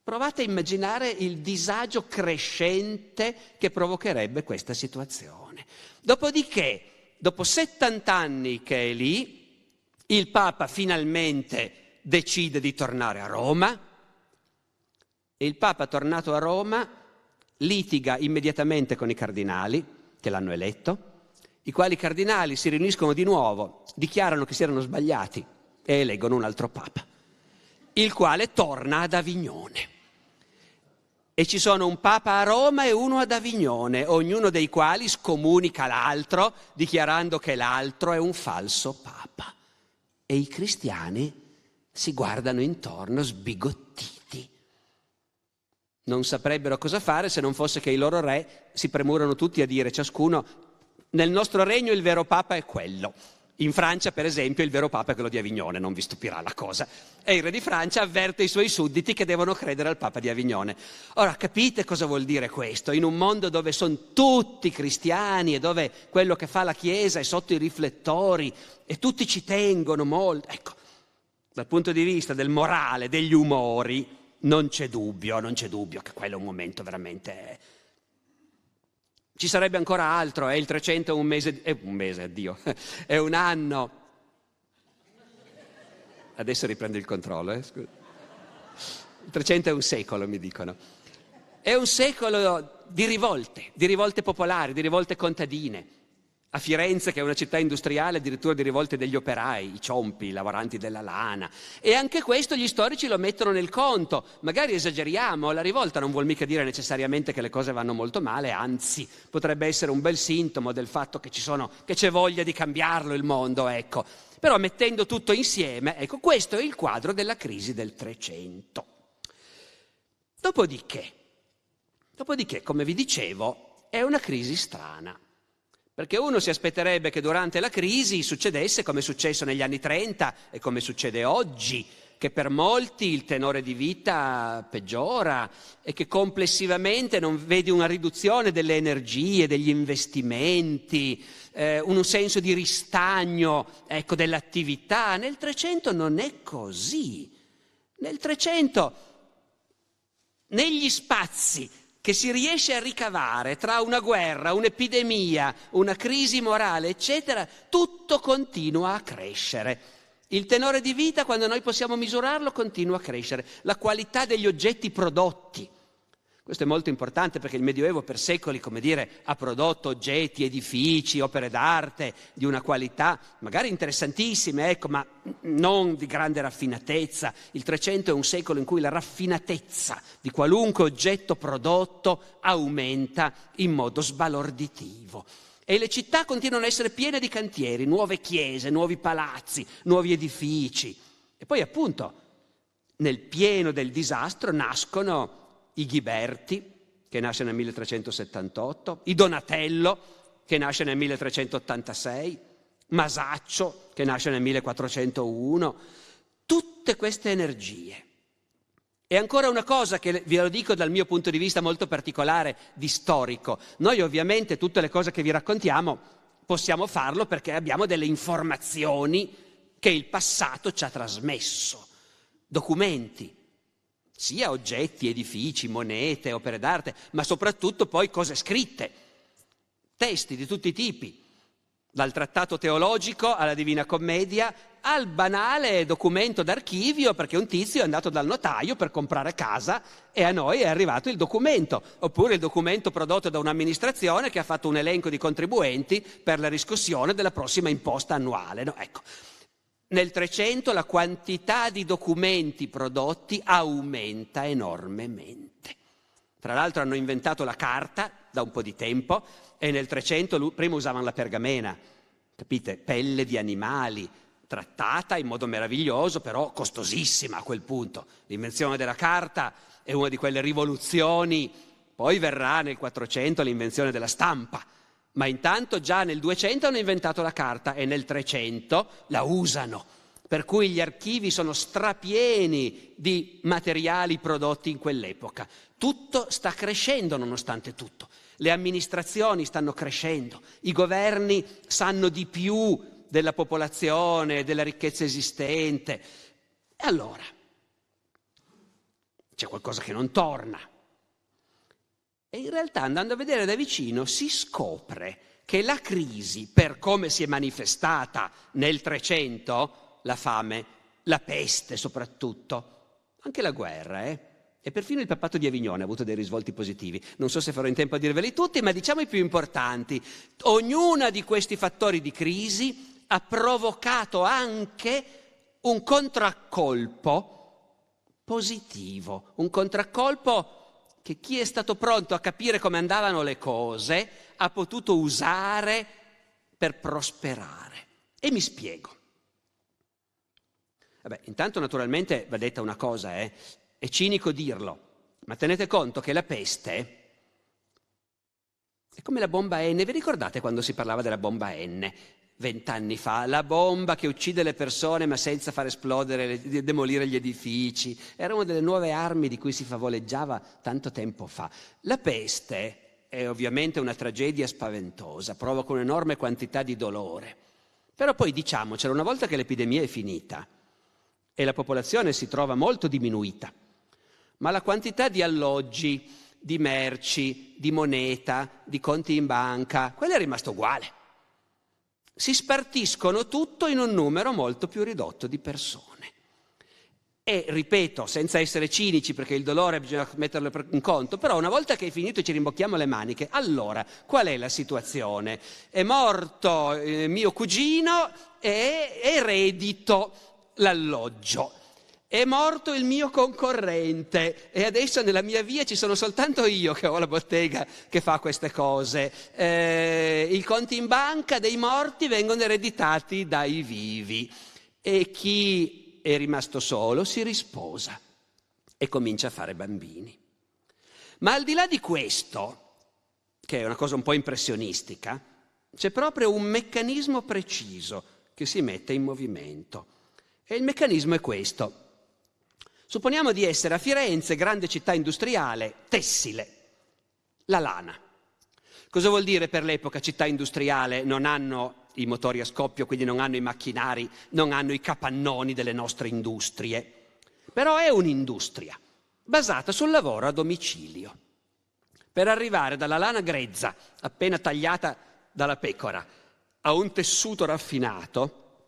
Provate a immaginare il disagio crescente che provocherebbe questa situazione. Dopodiché, dopo 70 anni che è lì, il Papa finalmente decide di tornare a Roma e il Papa tornato a Roma litiga immediatamente con i cardinali che l'hanno eletto, i quali cardinali si riuniscono di nuovo, dichiarano che si erano sbagliati e eleggono un altro Papa, il quale torna ad Avignone. E ci sono un Papa a Roma e uno ad Avignone, ognuno dei quali scomunica l'altro dichiarando che l'altro è un falso Papa. E i cristiani si guardano intorno sbigottiti. Non saprebbero cosa fare se non fosse che i loro re si premurano tutti a dire ciascuno nel nostro regno il vero papa è quello. In Francia, per esempio, il vero papa è quello di Avignone, non vi stupirà la cosa. E il re di Francia avverte i suoi sudditi che devono credere al papa di Avignone. Ora capite cosa vuol dire questo? In un mondo dove sono tutti cristiani e dove quello che fa la Chiesa è sotto i riflettori e tutti ci tengono molto. Ecco, dal punto di vista del morale, degli umori, non c'è dubbio, non c'è dubbio che quello è un momento veramente... Ci sarebbe ancora altro, è eh, il 300 è un mese, è un mese, addio, è un anno. Adesso riprendo il controllo, eh? scusa. Il 300 è un secolo, mi dicono. È un secolo di rivolte, di rivolte popolari, di rivolte contadine a Firenze, che è una città industriale, addirittura di rivolte degli operai, i ciompi, i lavoranti della lana. E anche questo gli storici lo mettono nel conto. Magari esageriamo, la rivolta non vuol mica dire necessariamente che le cose vanno molto male, anzi, potrebbe essere un bel sintomo del fatto che, sono, che c'è voglia di cambiarlo il mondo, ecco. Però mettendo tutto insieme, ecco, questo è il quadro della crisi del Trecento. Dopodiché, dopodiché, come vi dicevo, è una crisi strana. Perché uno si aspetterebbe che durante la crisi succedesse come è successo negli anni 30 e come succede oggi, che per molti il tenore di vita peggiora e che complessivamente non vedi una riduzione delle energie, degli investimenti, eh, un senso di ristagno ecco, dell'attività. Nel 300 non è così. Nel 300 negli spazi che si riesce a ricavare tra una guerra, un'epidemia, una crisi morale, eccetera, tutto continua a crescere. Il tenore di vita, quando noi possiamo misurarlo, continua a crescere. La qualità degli oggetti prodotti, questo è molto importante perché il Medioevo per secoli, come dire, ha prodotto oggetti, edifici, opere d'arte di una qualità magari interessantissime, ecco, ma non di grande raffinatezza. Il Trecento è un secolo in cui la raffinatezza di qualunque oggetto prodotto aumenta in modo sbalorditivo. E le città continuano a essere piene di cantieri, nuove chiese, nuovi palazzi, nuovi edifici. E poi appunto, nel pieno del disastro nascono i Ghiberti, che nasce nel 1378, i Donatello, che nasce nel 1386, Masaccio, che nasce nel 1401, tutte queste energie. E ancora una cosa che vi lo dico dal mio punto di vista molto particolare di storico. Noi ovviamente tutte le cose che vi raccontiamo possiamo farlo perché abbiamo delle informazioni che il passato ci ha trasmesso, documenti, sia oggetti, edifici, monete, opere d'arte, ma soprattutto poi cose scritte, testi di tutti i tipi, dal trattato teologico alla Divina Commedia al banale documento d'archivio perché un tizio è andato dal notaio per comprare casa e a noi è arrivato il documento, oppure il documento prodotto da un'amministrazione che ha fatto un elenco di contribuenti per la riscossione della prossima imposta annuale. No, ecco. Nel 300 la quantità di documenti prodotti aumenta enormemente. Tra l'altro hanno inventato la carta da un po' di tempo e nel 300 prima usavano la pergamena, capite? Pelle di animali, trattata in modo meraviglioso, però costosissima a quel punto. L'invenzione della carta è una di quelle rivoluzioni. Poi verrà nel 400 l'invenzione della stampa, ma intanto già nel 200 hanno inventato la carta e nel 300 la usano, per cui gli archivi sono strapieni di materiali prodotti in quell'epoca. Tutto sta crescendo nonostante tutto, le amministrazioni stanno crescendo, i governi sanno di più della popolazione, della ricchezza esistente. E allora c'è qualcosa che non torna. E in realtà andando a vedere da vicino si scopre che la crisi, per come si è manifestata nel 300, la fame, la peste soprattutto, anche la guerra, eh? E perfino il papato di Avignone ha avuto dei risvolti positivi. Non so se farò in tempo a dirveli tutti, ma diciamo i più importanti. Ognuna di questi fattori di crisi ha provocato anche un contraccolpo positivo, un contraccolpo positivo che chi è stato pronto a capire come andavano le cose ha potuto usare per prosperare. E mi spiego. Vabbè, intanto naturalmente va detta una cosa, eh? è cinico dirlo, ma tenete conto che la peste è come la bomba N. Vi ricordate quando si parlava della bomba N? vent'anni fa, la bomba che uccide le persone ma senza far esplodere, demolire gli edifici, era una delle nuove armi di cui si favoleggiava tanto tempo fa. La peste è ovviamente una tragedia spaventosa, provoca un'enorme quantità di dolore, però poi diciamocelo, una volta che l'epidemia è finita e la popolazione si trova molto diminuita, ma la quantità di alloggi, di merci, di moneta, di conti in banca, quella è rimasta uguale si spartiscono tutto in un numero molto più ridotto di persone. E ripeto, senza essere cinici, perché il dolore bisogna metterlo in conto, però una volta che è finito ci rimbocchiamo le maniche, allora qual è la situazione? È morto eh, mio cugino e eredito l'alloggio è morto il mio concorrente e adesso nella mia via ci sono soltanto io che ho la bottega che fa queste cose. Eh, I conti in banca dei morti vengono ereditati dai vivi e chi è rimasto solo si risposa e comincia a fare bambini. Ma al di là di questo, che è una cosa un po' impressionistica, c'è proprio un meccanismo preciso che si mette in movimento. E il meccanismo è questo. Supponiamo di essere a Firenze, grande città industriale, tessile, la lana. Cosa vuol dire per l'epoca città industriale? Non hanno i motori a scoppio, quindi non hanno i macchinari, non hanno i capannoni delle nostre industrie. Però è un'industria basata sul lavoro a domicilio. Per arrivare dalla lana grezza, appena tagliata dalla pecora, a un tessuto raffinato,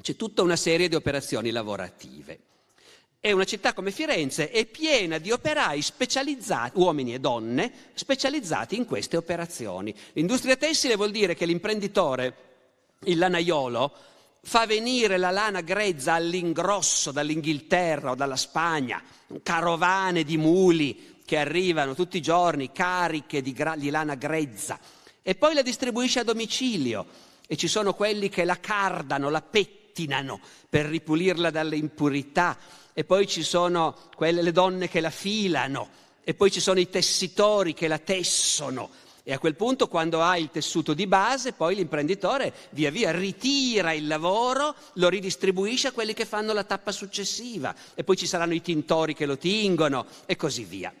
c'è tutta una serie di operazioni lavorative. E una città come Firenze è piena di operai specializzati, uomini e donne, specializzati in queste operazioni. L'industria tessile vuol dire che l'imprenditore, il lanaiolo, fa venire la lana grezza all'ingrosso dall'Inghilterra o dalla Spagna, carovane di muli che arrivano tutti i giorni cariche di, gra- di lana grezza e poi la distribuisce a domicilio e ci sono quelli che la cardano, la pettinano per ripulirla dalle impurità e poi ci sono quelle, le donne che la filano, e poi ci sono i tessitori che la tessono. E a quel punto, quando ha il tessuto di base, poi l'imprenditore via via ritira il lavoro, lo ridistribuisce a quelli che fanno la tappa successiva, e poi ci saranno i tintori che lo tingono, e così via.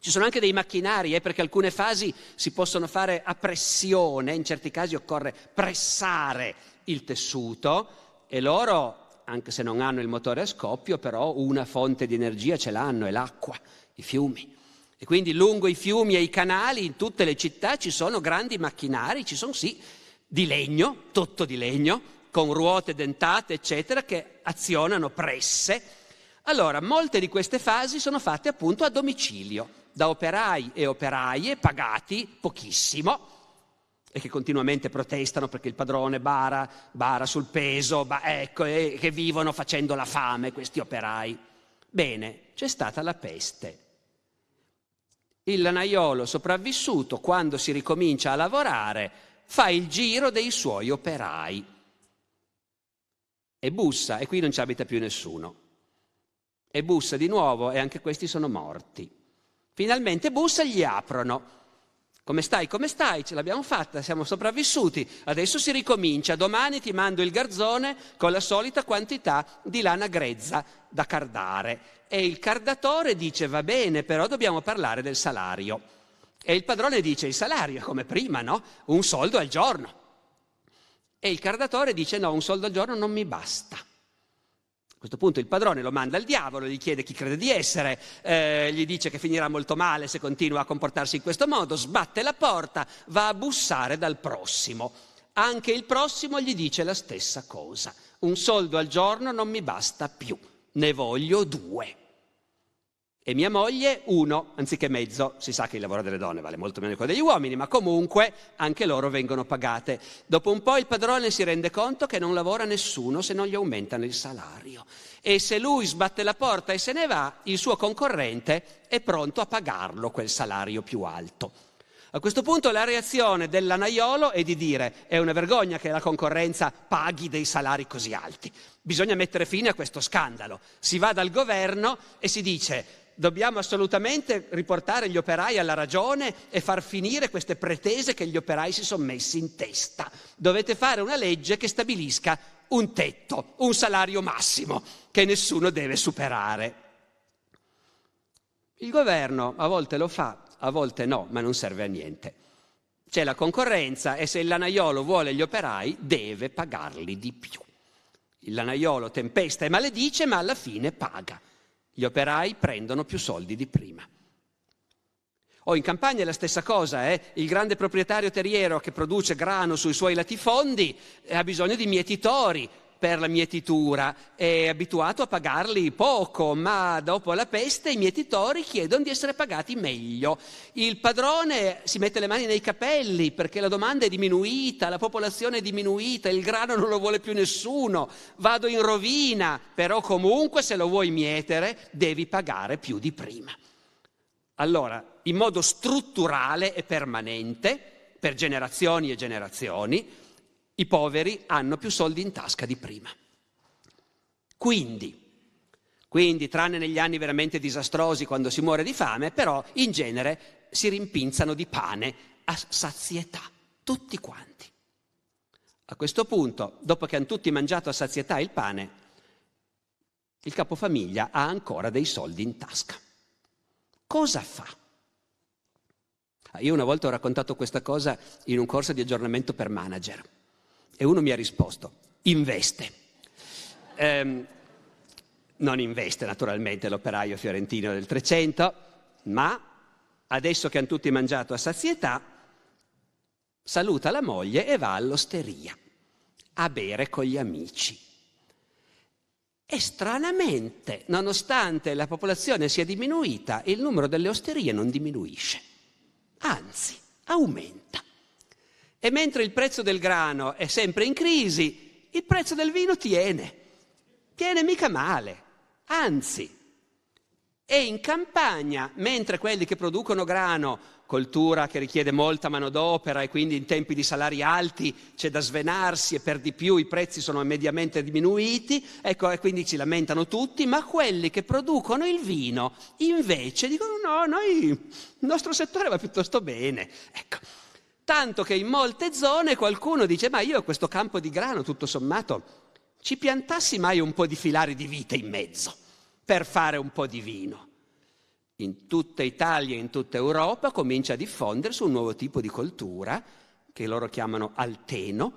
Ci sono anche dei macchinari, eh, perché alcune fasi si possono fare a pressione, in certi casi occorre pressare il tessuto e loro anche se non hanno il motore a scoppio, però una fonte di energia ce l'hanno, è l'acqua, i fiumi. E quindi lungo i fiumi e i canali, in tutte le città, ci sono grandi macchinari, ci sono sì, di legno, tutto di legno, con ruote dentate, eccetera, che azionano presse. Allora, molte di queste fasi sono fatte appunto a domicilio, da operai e operaie pagati pochissimo, e che continuamente protestano perché il padrone bara, bara sul peso, ba, ecco, e che vivono facendo la fame questi operai. Bene, c'è stata la peste. Il lanaiolo sopravvissuto, quando si ricomincia a lavorare, fa il giro dei suoi operai e bussa, e qui non ci abita più nessuno. E bussa di nuovo e anche questi sono morti. Finalmente bussa e gli aprono come stai? Come stai? Ce l'abbiamo fatta, siamo sopravvissuti. Adesso si ricomincia. Domani ti mando il garzone con la solita quantità di lana grezza da cardare. E il cardatore dice va bene, però dobbiamo parlare del salario. E il padrone dice il salario è come prima, no? Un soldo al giorno. E il cardatore dice no, un soldo al giorno non mi basta. A questo punto il padrone lo manda al diavolo, gli chiede chi crede di essere, eh, gli dice che finirà molto male se continua a comportarsi in questo modo, sbatte la porta, va a bussare dal prossimo. Anche il prossimo gli dice la stessa cosa. Un soldo al giorno non mi basta più, ne voglio due e mia moglie uno anziché mezzo. Si sa che il lavoro delle donne vale molto meno di quello degli uomini, ma comunque anche loro vengono pagate. Dopo un po' il padrone si rende conto che non lavora nessuno se non gli aumentano il salario. E se lui sbatte la porta e se ne va, il suo concorrente è pronto a pagarlo quel salario più alto. A questo punto la reazione dell'anaiolo è di dire è una vergogna che la concorrenza paghi dei salari così alti. Bisogna mettere fine a questo scandalo. Si va dal governo e si dice dobbiamo assolutamente riportare gli operai alla ragione e far finire queste pretese che gli operai si sono messi in testa. Dovete fare una legge che stabilisca un tetto, un salario massimo che nessuno deve superare. Il governo a volte lo fa, a volte no, ma non serve a niente. C'è la concorrenza e se il lanaiolo vuole gli operai deve pagarli di più. Il lanaiolo tempesta e maledice, ma alla fine paga. Gli operai prendono più soldi di prima. O oh, in campagna è la stessa cosa, eh? il grande proprietario terriero che produce grano sui suoi latifondi eh, ha bisogno di mietitori, per la mietitura, è abituato a pagarli poco, ma dopo la peste i mietitori chiedono di essere pagati meglio. Il padrone si mette le mani nei capelli perché la domanda è diminuita, la popolazione è diminuita, il grano non lo vuole più nessuno, vado in rovina, però comunque se lo vuoi mietere devi pagare più di prima. Allora, in modo strutturale e permanente, per generazioni e generazioni, i poveri hanno più soldi in tasca di prima. Quindi, quindi, tranne negli anni veramente disastrosi quando si muore di fame, però in genere si rimpinzano di pane a sazietà, tutti quanti. A questo punto, dopo che hanno tutti mangiato a sazietà il pane, il capofamiglia ha ancora dei soldi in tasca. Cosa fa? Ah, io una volta ho raccontato questa cosa in un corso di aggiornamento per manager. E uno mi ha risposto, investe. Eh, non investe naturalmente l'operaio fiorentino del 300, ma adesso che hanno tutti mangiato a sazietà, saluta la moglie e va all'osteria a bere con gli amici. E stranamente, nonostante la popolazione sia diminuita, il numero delle osterie non diminuisce, anzi aumenta. E mentre il prezzo del grano è sempre in crisi, il prezzo del vino tiene, tiene mica male, anzi. E in campagna, mentre quelli che producono grano, coltura che richiede molta manodopera e quindi in tempi di salari alti c'è da svenarsi e per di più i prezzi sono mediamente diminuiti, ecco, e quindi ci lamentano tutti, ma quelli che producono il vino invece dicono no, noi, il nostro settore va piuttosto bene. Ecco. Tanto che in molte zone qualcuno dice, ma io questo campo di grano, tutto sommato, ci piantassi mai un po' di filari di vite in mezzo per fare un po' di vino. In tutta Italia e in tutta Europa comincia a diffondersi un nuovo tipo di coltura che loro chiamano alteno,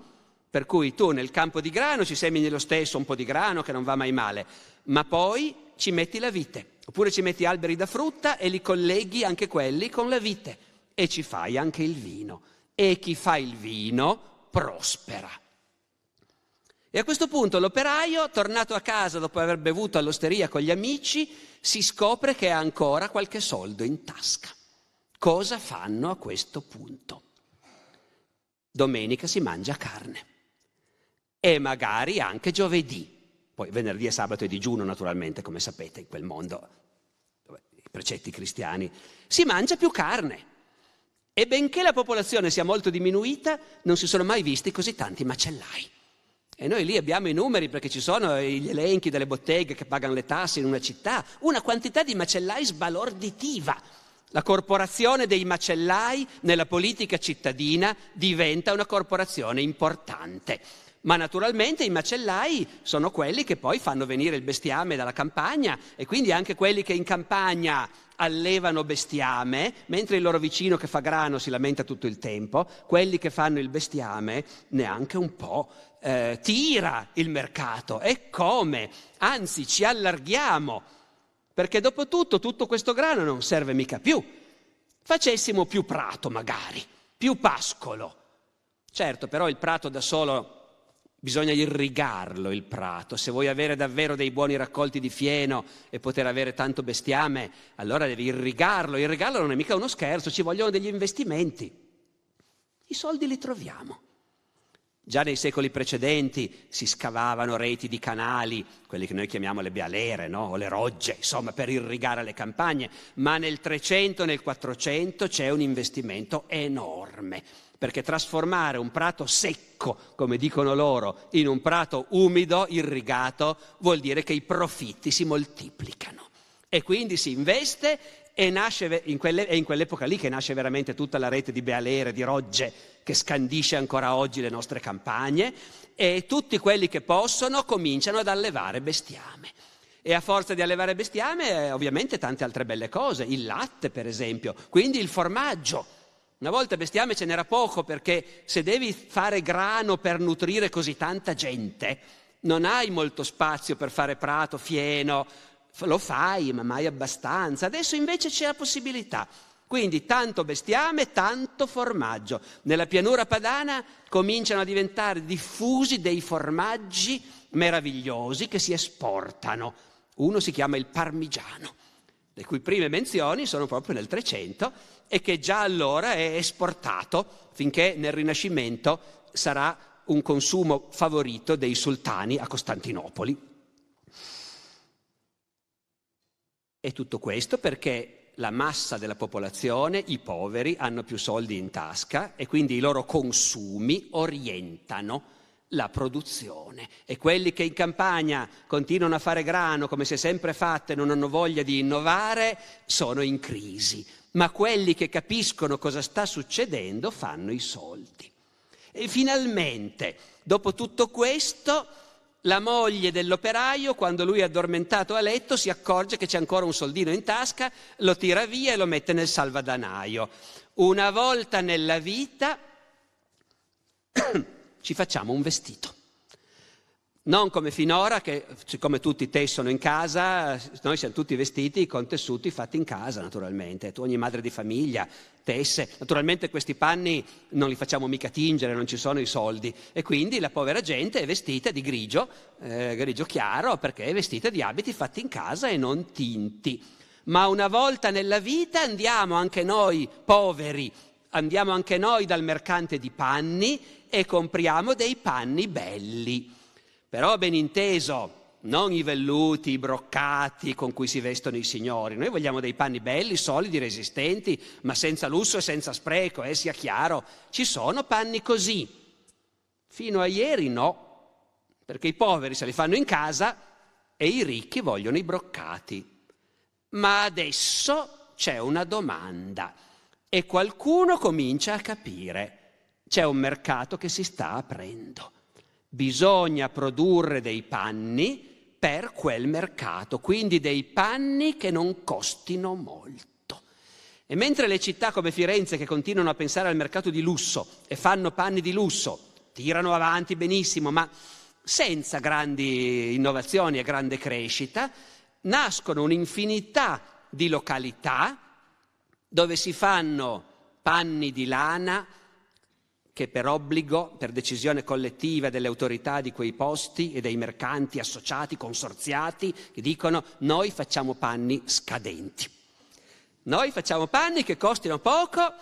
per cui tu nel campo di grano ci semini lo stesso un po' di grano che non va mai male, ma poi ci metti la vite, oppure ci metti alberi da frutta e li colleghi anche quelli con la vite e ci fai anche il vino e chi fa il vino prospera. E a questo punto l'operaio, tornato a casa dopo aver bevuto all'osteria con gli amici, si scopre che ha ancora qualche soldo in tasca. Cosa fanno a questo punto? Domenica si mangia carne e magari anche giovedì. Poi venerdì e sabato è digiuno naturalmente, come sapete, in quel mondo, i precetti cristiani. Si mangia più carne e benché la popolazione sia molto diminuita, non si sono mai visti così tanti macellai. E noi lì abbiamo i numeri perché ci sono gli elenchi delle botteghe che pagano le tasse in una città, una quantità di macellai sbalorditiva. La corporazione dei macellai nella politica cittadina diventa una corporazione importante ma naturalmente i macellai sono quelli che poi fanno venire il bestiame dalla campagna e quindi anche quelli che in campagna allevano bestiame, mentre il loro vicino che fa grano si lamenta tutto il tempo, quelli che fanno il bestiame neanche un po' eh, tira il mercato. E come? Anzi, ci allarghiamo, perché dopo tutto tutto questo grano non serve mica più. Facessimo più prato magari, più pascolo. Certo, però il prato da solo Bisogna irrigarlo il prato. Se vuoi avere davvero dei buoni raccolti di fieno e poter avere tanto bestiame, allora devi irrigarlo. Irrigarlo non è mica uno scherzo, ci vogliono degli investimenti. I soldi li troviamo. Già nei secoli precedenti si scavavano reti di canali, quelli che noi chiamiamo le bealere, no? o le rogge, insomma, per irrigare le campagne, ma nel 300 e nel 400 c'è un investimento enorme perché trasformare un prato secco, come dicono loro, in un prato umido, irrigato, vuol dire che i profitti si moltiplicano. E quindi si investe e nasce in quelle, è in quell'epoca lì che nasce veramente tutta la rete di Bealere, di Rogge, che scandisce ancora oggi le nostre campagne, e tutti quelli che possono cominciano ad allevare bestiame. E a forza di allevare bestiame, eh, ovviamente tante altre belle cose, il latte per esempio, quindi il formaggio una volta bestiame ce n'era poco perché se devi fare grano per nutrire così tanta gente, non hai molto spazio per fare prato, fieno, lo fai ma mai abbastanza. Adesso invece c'è la possibilità. Quindi tanto bestiame, tanto formaggio. Nella pianura padana cominciano a diventare diffusi dei formaggi meravigliosi che si esportano. Uno si chiama il parmigiano, le cui prime menzioni sono proprio nel 300 e che già allora è esportato finché nel Rinascimento sarà un consumo favorito dei sultani a Costantinopoli. E tutto questo perché la massa della popolazione, i poveri, hanno più soldi in tasca e quindi i loro consumi orientano la produzione e quelli che in campagna continuano a fare grano come si è sempre fatto e non hanno voglia di innovare sono in crisi, ma quelli che capiscono cosa sta succedendo fanno i soldi. E finalmente, dopo tutto questo, la moglie dell'operaio, quando lui è addormentato a letto, si accorge che c'è ancora un soldino in tasca, lo tira via e lo mette nel salvadanaio. Una volta nella vita ci facciamo un vestito. Non come finora, che siccome tutti tessono in casa, noi siamo tutti vestiti con tessuti fatti in casa, naturalmente. Tu ogni madre di famiglia tesse. Naturalmente questi panni non li facciamo mica tingere, non ci sono i soldi. E quindi la povera gente è vestita di grigio, eh, grigio chiaro, perché è vestita di abiti fatti in casa e non tinti. Ma una volta nella vita andiamo anche noi, poveri, andiamo anche noi dal mercante di panni e compriamo dei panni belli però ben inteso, non i velluti, i broccati con cui si vestono i signori. Noi vogliamo dei panni belli, solidi, resistenti, ma senza lusso e senza spreco, eh, sia chiaro. Ci sono panni così. Fino a ieri no, perché i poveri se li fanno in casa e i ricchi vogliono i broccati. Ma adesso c'è una domanda e qualcuno comincia a capire. C'è un mercato che si sta aprendo bisogna produrre dei panni per quel mercato, quindi dei panni che non costino molto. E mentre le città come Firenze, che continuano a pensare al mercato di lusso e fanno panni di lusso, tirano avanti benissimo, ma senza grandi innovazioni e grande crescita, nascono un'infinità di località dove si fanno panni di lana, che per obbligo, per decisione collettiva delle autorità di quei posti e dei mercanti associati, consorziati, che dicono noi facciamo panni scadenti. Noi facciamo panni che costino poco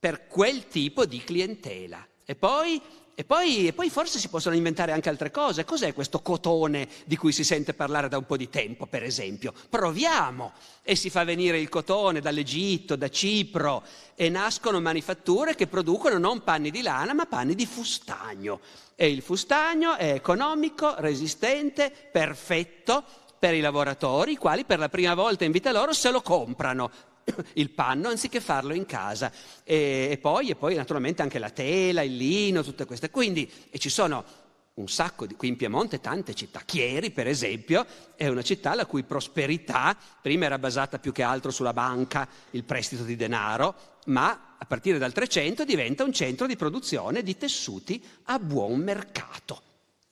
per quel tipo di clientela. E poi e poi, e poi, forse si possono inventare anche altre cose. Cos'è questo cotone di cui si sente parlare da un po' di tempo, per esempio? Proviamo! E si fa venire il cotone dall'Egitto, da Cipro, e nascono manifatture che producono non panni di lana, ma panni di fustagno. E il fustagno è economico, resistente, perfetto per i lavoratori, i quali per la prima volta in vita loro se lo comprano, il panno anziché farlo in casa. E, e, poi, e poi naturalmente anche la tela, il lino, tutte queste. Quindi e ci sono un sacco di, qui in Piemonte tante città. Chieri, per esempio, è una città la cui prosperità prima era basata più che altro sulla banca, il prestito di denaro, ma a partire dal 300 diventa un centro di produzione di tessuti a buon mercato.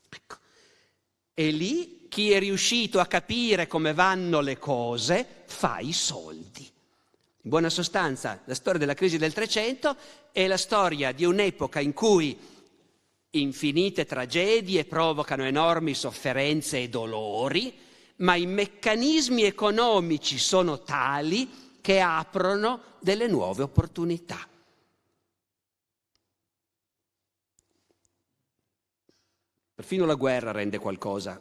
Ecco. E lì chi è riuscito a capire come vanno le cose fa i soldi. In buona sostanza, la storia della crisi del Trecento è la storia di un'epoca in cui infinite tragedie provocano enormi sofferenze e dolori, ma i meccanismi economici sono tali che aprono delle nuove opportunità. Perfino la guerra rende qualcosa.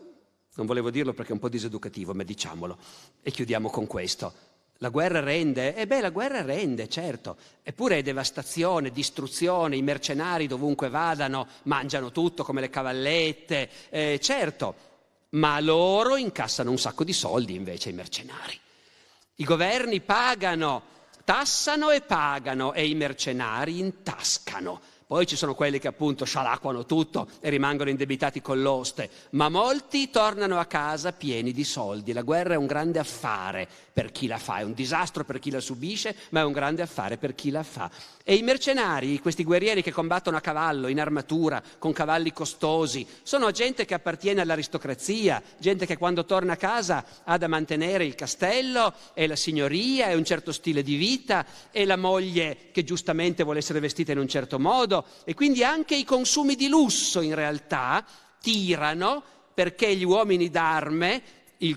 Non volevo dirlo perché è un po' diseducativo, ma diciamolo. E chiudiamo con questo. La guerra rende? Eh beh, la guerra rende, certo. Eppure è devastazione, distruzione, i mercenari dovunque vadano mangiano tutto come le cavallette, eh, certo. Ma loro incassano un sacco di soldi invece i mercenari. I governi pagano, tassano e pagano e i mercenari intascano. Poi ci sono quelli che appunto scialacquano tutto e rimangono indebitati con l'oste, ma molti tornano a casa pieni di soldi. La guerra è un grande affare per chi la fa, è un disastro per chi la subisce, ma è un grande affare per chi la fa. E i mercenari, questi guerrieri che combattono a cavallo, in armatura, con cavalli costosi, sono gente che appartiene all'aristocrazia, gente che quando torna a casa ha da mantenere il castello e la signoria e un certo stile di vita e la moglie che giustamente vuole essere vestita in un certo modo. E quindi anche i consumi di lusso in realtà tirano perché gli uomini d'arme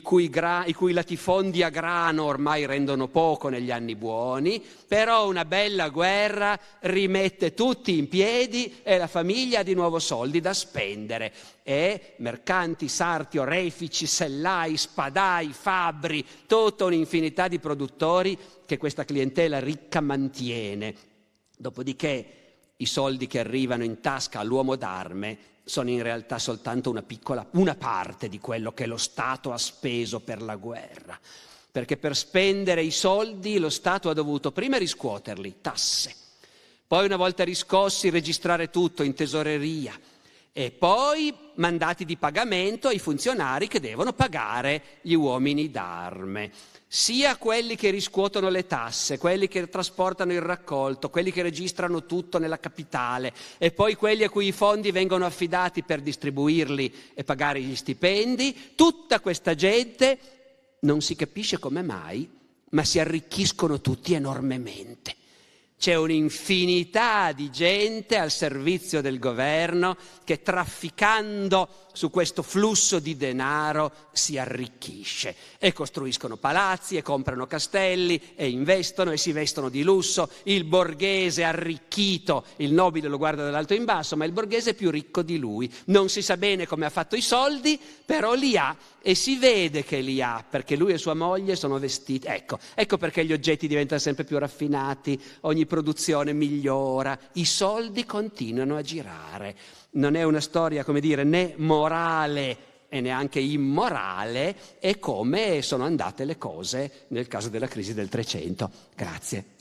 cui gra, i cui latifondi a grano ormai rendono poco negli anni buoni, però una bella guerra rimette tutti in piedi e la famiglia ha di nuovo soldi da spendere. E mercanti, sarti, orefici, sellai, spadai, fabbri, tutta un'infinità di produttori che questa clientela ricca mantiene. Dopodiché i soldi che arrivano in tasca all'uomo d'arme sono in realtà soltanto una piccola, una parte di quello che lo Stato ha speso per la guerra. Perché per spendere i soldi lo Stato ha dovuto prima riscuoterli, tasse, poi una volta riscossi registrare tutto in tesoreria e poi mandati di pagamento ai funzionari che devono pagare gli uomini d'arme sia quelli che riscuotono le tasse, quelli che trasportano il raccolto, quelli che registrano tutto nella capitale e poi quelli a cui i fondi vengono affidati per distribuirli e pagare gli stipendi, tutta questa gente non si capisce come mai, ma si arricchiscono tutti enormemente. C'è un'infinità di gente al servizio del governo che trafficando su questo flusso di denaro si arricchisce e costruiscono palazzi e comprano castelli e investono e si vestono di lusso. Il borghese arricchito, il nobile lo guarda dall'alto in basso, ma il borghese è più ricco di lui. Non si sa bene come ha fatto i soldi, però li ha e si vede che li ha, perché lui e sua moglie sono vestiti. Ecco, ecco perché gli oggetti diventano sempre più raffinati, ogni produzione migliora, i soldi continuano a girare. Non è una storia, come dire, né morale e neanche immorale, è come sono andate le cose nel caso della crisi del Trecento. Grazie.